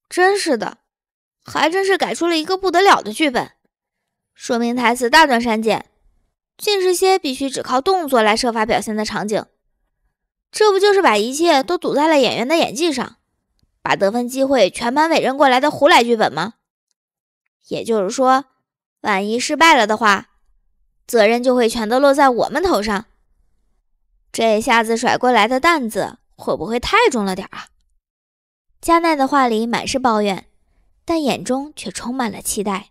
真是的，还真是改出了一个不得了的剧本，说明台词大段删减，尽是些必须只靠动作来设法表现的场景。这不就是把一切都赌在了演员的演技上，把得分机会全盘委任过来的胡来剧本吗？也就是说。万一失败了的话，责任就会全都落在我们头上。这一下子甩过来的担子，会不会太重了点啊？加奈的话里满是抱怨，但眼中却充满了期待。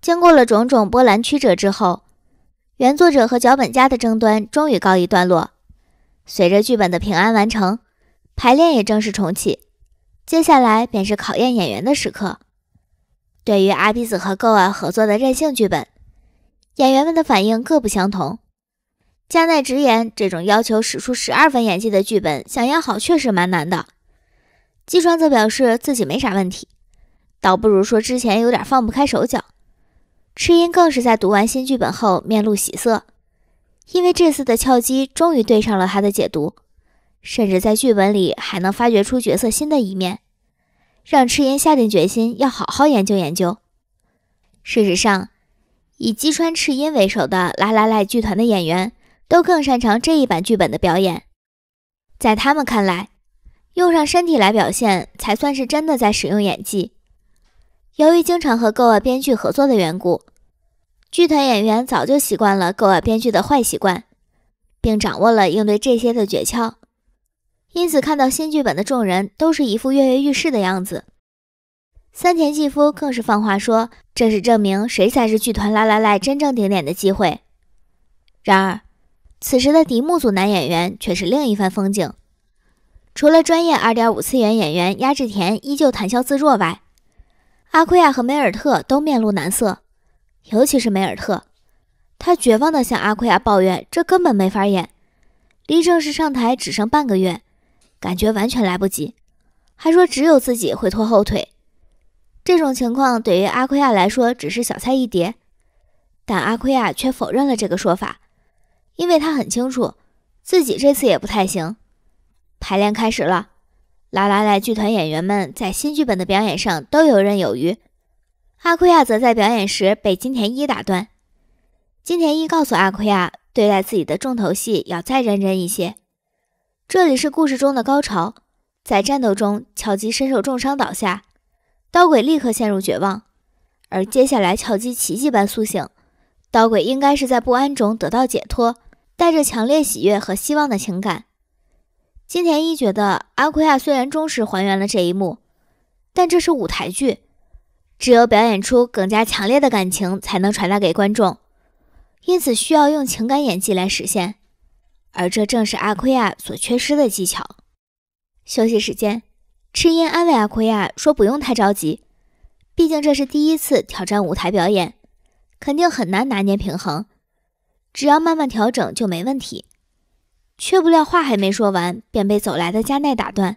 经过了种种波澜曲折之后，原作者和脚本家的争端终于告一段落。随着剧本的平安完成，排练也正式重启。接下来便是考验演员的时刻。对于阿碧子和 Go 安合作的任性剧本，演员们的反应各不相同。加奈直言，这种要求使出十二分演技的剧本，想演好确实蛮难的。纪川则表示自己没啥问题，倒不如说之前有点放不开手脚。赤音更是在读完新剧本后面露喜色，因为这次的翘击终于对上了他的解读。甚至在剧本里还能发掘出角色新的一面，让赤音下定决心要好好研究研究。事实上，以击穿赤音为首的拉拉赖剧团的演员都更擅长这一版剧本的表演。在他们看来，用上身体来表现才算是真的在使用演技。由于经常和 Go 编剧合作的缘故，剧团演员早就习惯了 Go 编剧的坏习惯，并掌握了应对这些的诀窍。因此，看到新剧本的众人都是一副跃跃欲试的样子。三田纪夫更是放话说：“这是证明谁才是剧团拉拉赖真正顶点的机会。”然而，此时的迪木组男演员却是另一番风景。除了专业二点五次元演员压制田依旧谈笑自若外，阿奎亚和梅尔特都面露难色。尤其是梅尔特，他绝望地向阿奎亚抱怨：“这根本没法演，离正式上台只剩半个月。”感觉完全来不及，还说只有自己会拖后腿。这种情况对于阿奎亚来说只是小菜一碟，但阿奎亚却否认了这个说法，因为他很清楚自己这次也不太行。排练开始了，拉拉莱剧团演员们在新剧本的表演上都游刃有余，阿奎亚则在表演时被金田一打断。金田一告诉阿奎亚，对待自己的重头戏要再认真一些。这里是故事中的高潮，在战斗中，乔吉身受重伤倒下，刀鬼立刻陷入绝望。而接下来，乔吉奇迹般苏醒，刀鬼应该是在不安中得到解脱，带着强烈喜悦和希望的情感。金田一觉得，阿奎亚虽然忠实还原了这一幕，但这是舞台剧，只有表演出更加强烈的感情，才能传达给观众，因此需要用情感演技来实现。而这正是阿奎亚所缺失的技巧。休息时间，赤音安慰阿奎亚说：“不用太着急，毕竟这是第一次挑战舞台表演，肯定很难拿捏平衡，只要慢慢调整就没问题。”却不料话还没说完，便被走来的加奈打断。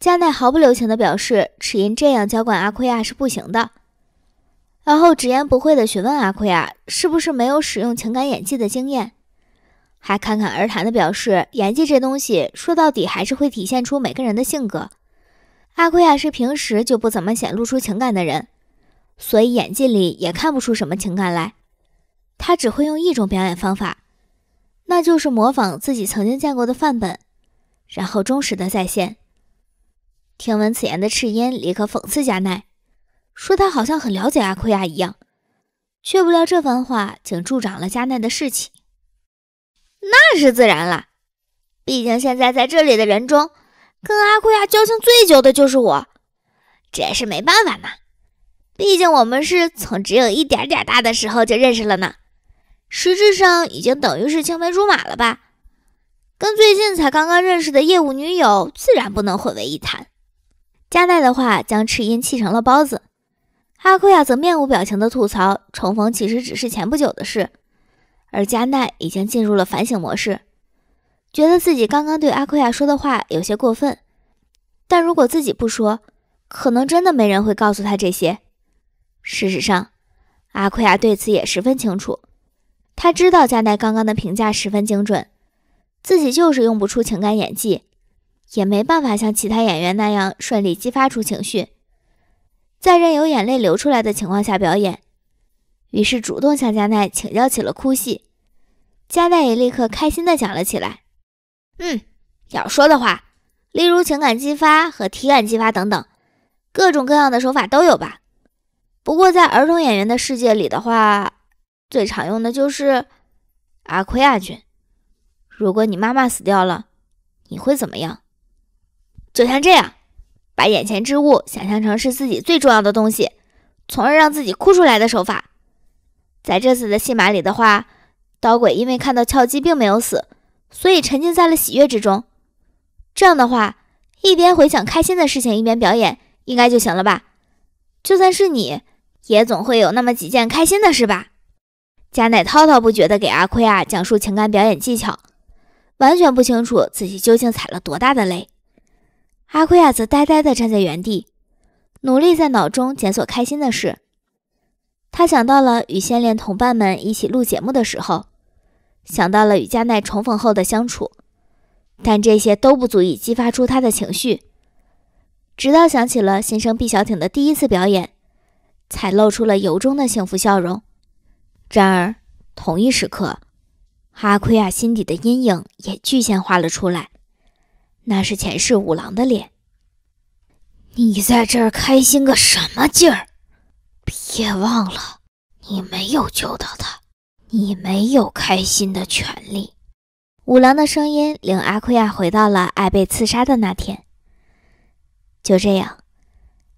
加奈毫不留情地表示，赤音这样娇惯阿奎亚是不行的，而后直言不讳地询问阿奎亚是不是没有使用情感演技的经验。还侃侃而谈地表示，演技这东西说到底还是会体现出每个人的性格。阿奎亚是平时就不怎么显露出情感的人，所以演技里也看不出什么情感来。他只会用一种表演方法，那就是模仿自己曾经见过的范本，然后忠实的再现。听闻此言的赤音立刻讽刺加奈，说他好像很了解阿奎亚一样，却不料这番话竟助长了加奈的士气。那是自然了，毕竟现在在这里的人中，跟阿库亚交情最久的就是我，这也是没办法嘛。毕竟我们是从只有一点点大的时候就认识了呢，实质上已经等于是青梅竹马了吧？跟最近才刚刚认识的业务女友自然不能混为一谈。加奈的话将赤音气成了包子，阿库亚则面无表情的吐槽：重逢其实只是前不久的事。而加奈已经进入了反省模式，觉得自己刚刚对阿奎亚说的话有些过分，但如果自己不说，可能真的没人会告诉他这些。事实上，阿奎亚对此也十分清楚，他知道加奈刚刚的评价十分精准，自己就是用不出情感演技，也没办法像其他演员那样顺利激发出情绪，在任由眼泪流出来的情况下表演。于是主动向加奈请教起了哭戏，加奈也立刻开心地讲了起来。嗯，要说的话，例如情感激发和体感激发等等，各种各样的手法都有吧。不过在儿童演员的世界里的话，最常用的就是阿奎亚君。如果你妈妈死掉了，你会怎么样？就像这样，把眼前之物想象成是自己最重要的东西，从而让自己哭出来的手法。在这次的戏码里的话，刀鬼因为看到翘机并没有死，所以沉浸在了喜悦之中。这样的话，一边回想开心的事情，一边表演，应该就行了吧？就算是你也总会有那么几件开心的事吧？加奈滔滔不绝地给阿奎亚讲述情感表演技巧，完全不清楚自己究竟踩了多大的雷。阿奎亚则呆呆地站在原地，努力在脑中检索开心的事。他想到了与先恋同伴们一起录节目的时候，想到了与加奈重逢后的相处，但这些都不足以激发出他的情绪。直到想起了新生毕小艇的第一次表演，才露出了由衷的幸福笑容。然而，同一时刻，阿奎亚心底的阴影也具现化了出来，那是前世五郎的脸。你在这儿开心个什么劲儿？别忘了，你没有救到他，你没有开心的权利。五郎的声音令阿奎亚回到了爱被刺杀的那天。就这样，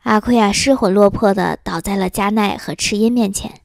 阿奎亚失魂落魄的倒在了加奈和赤音面前。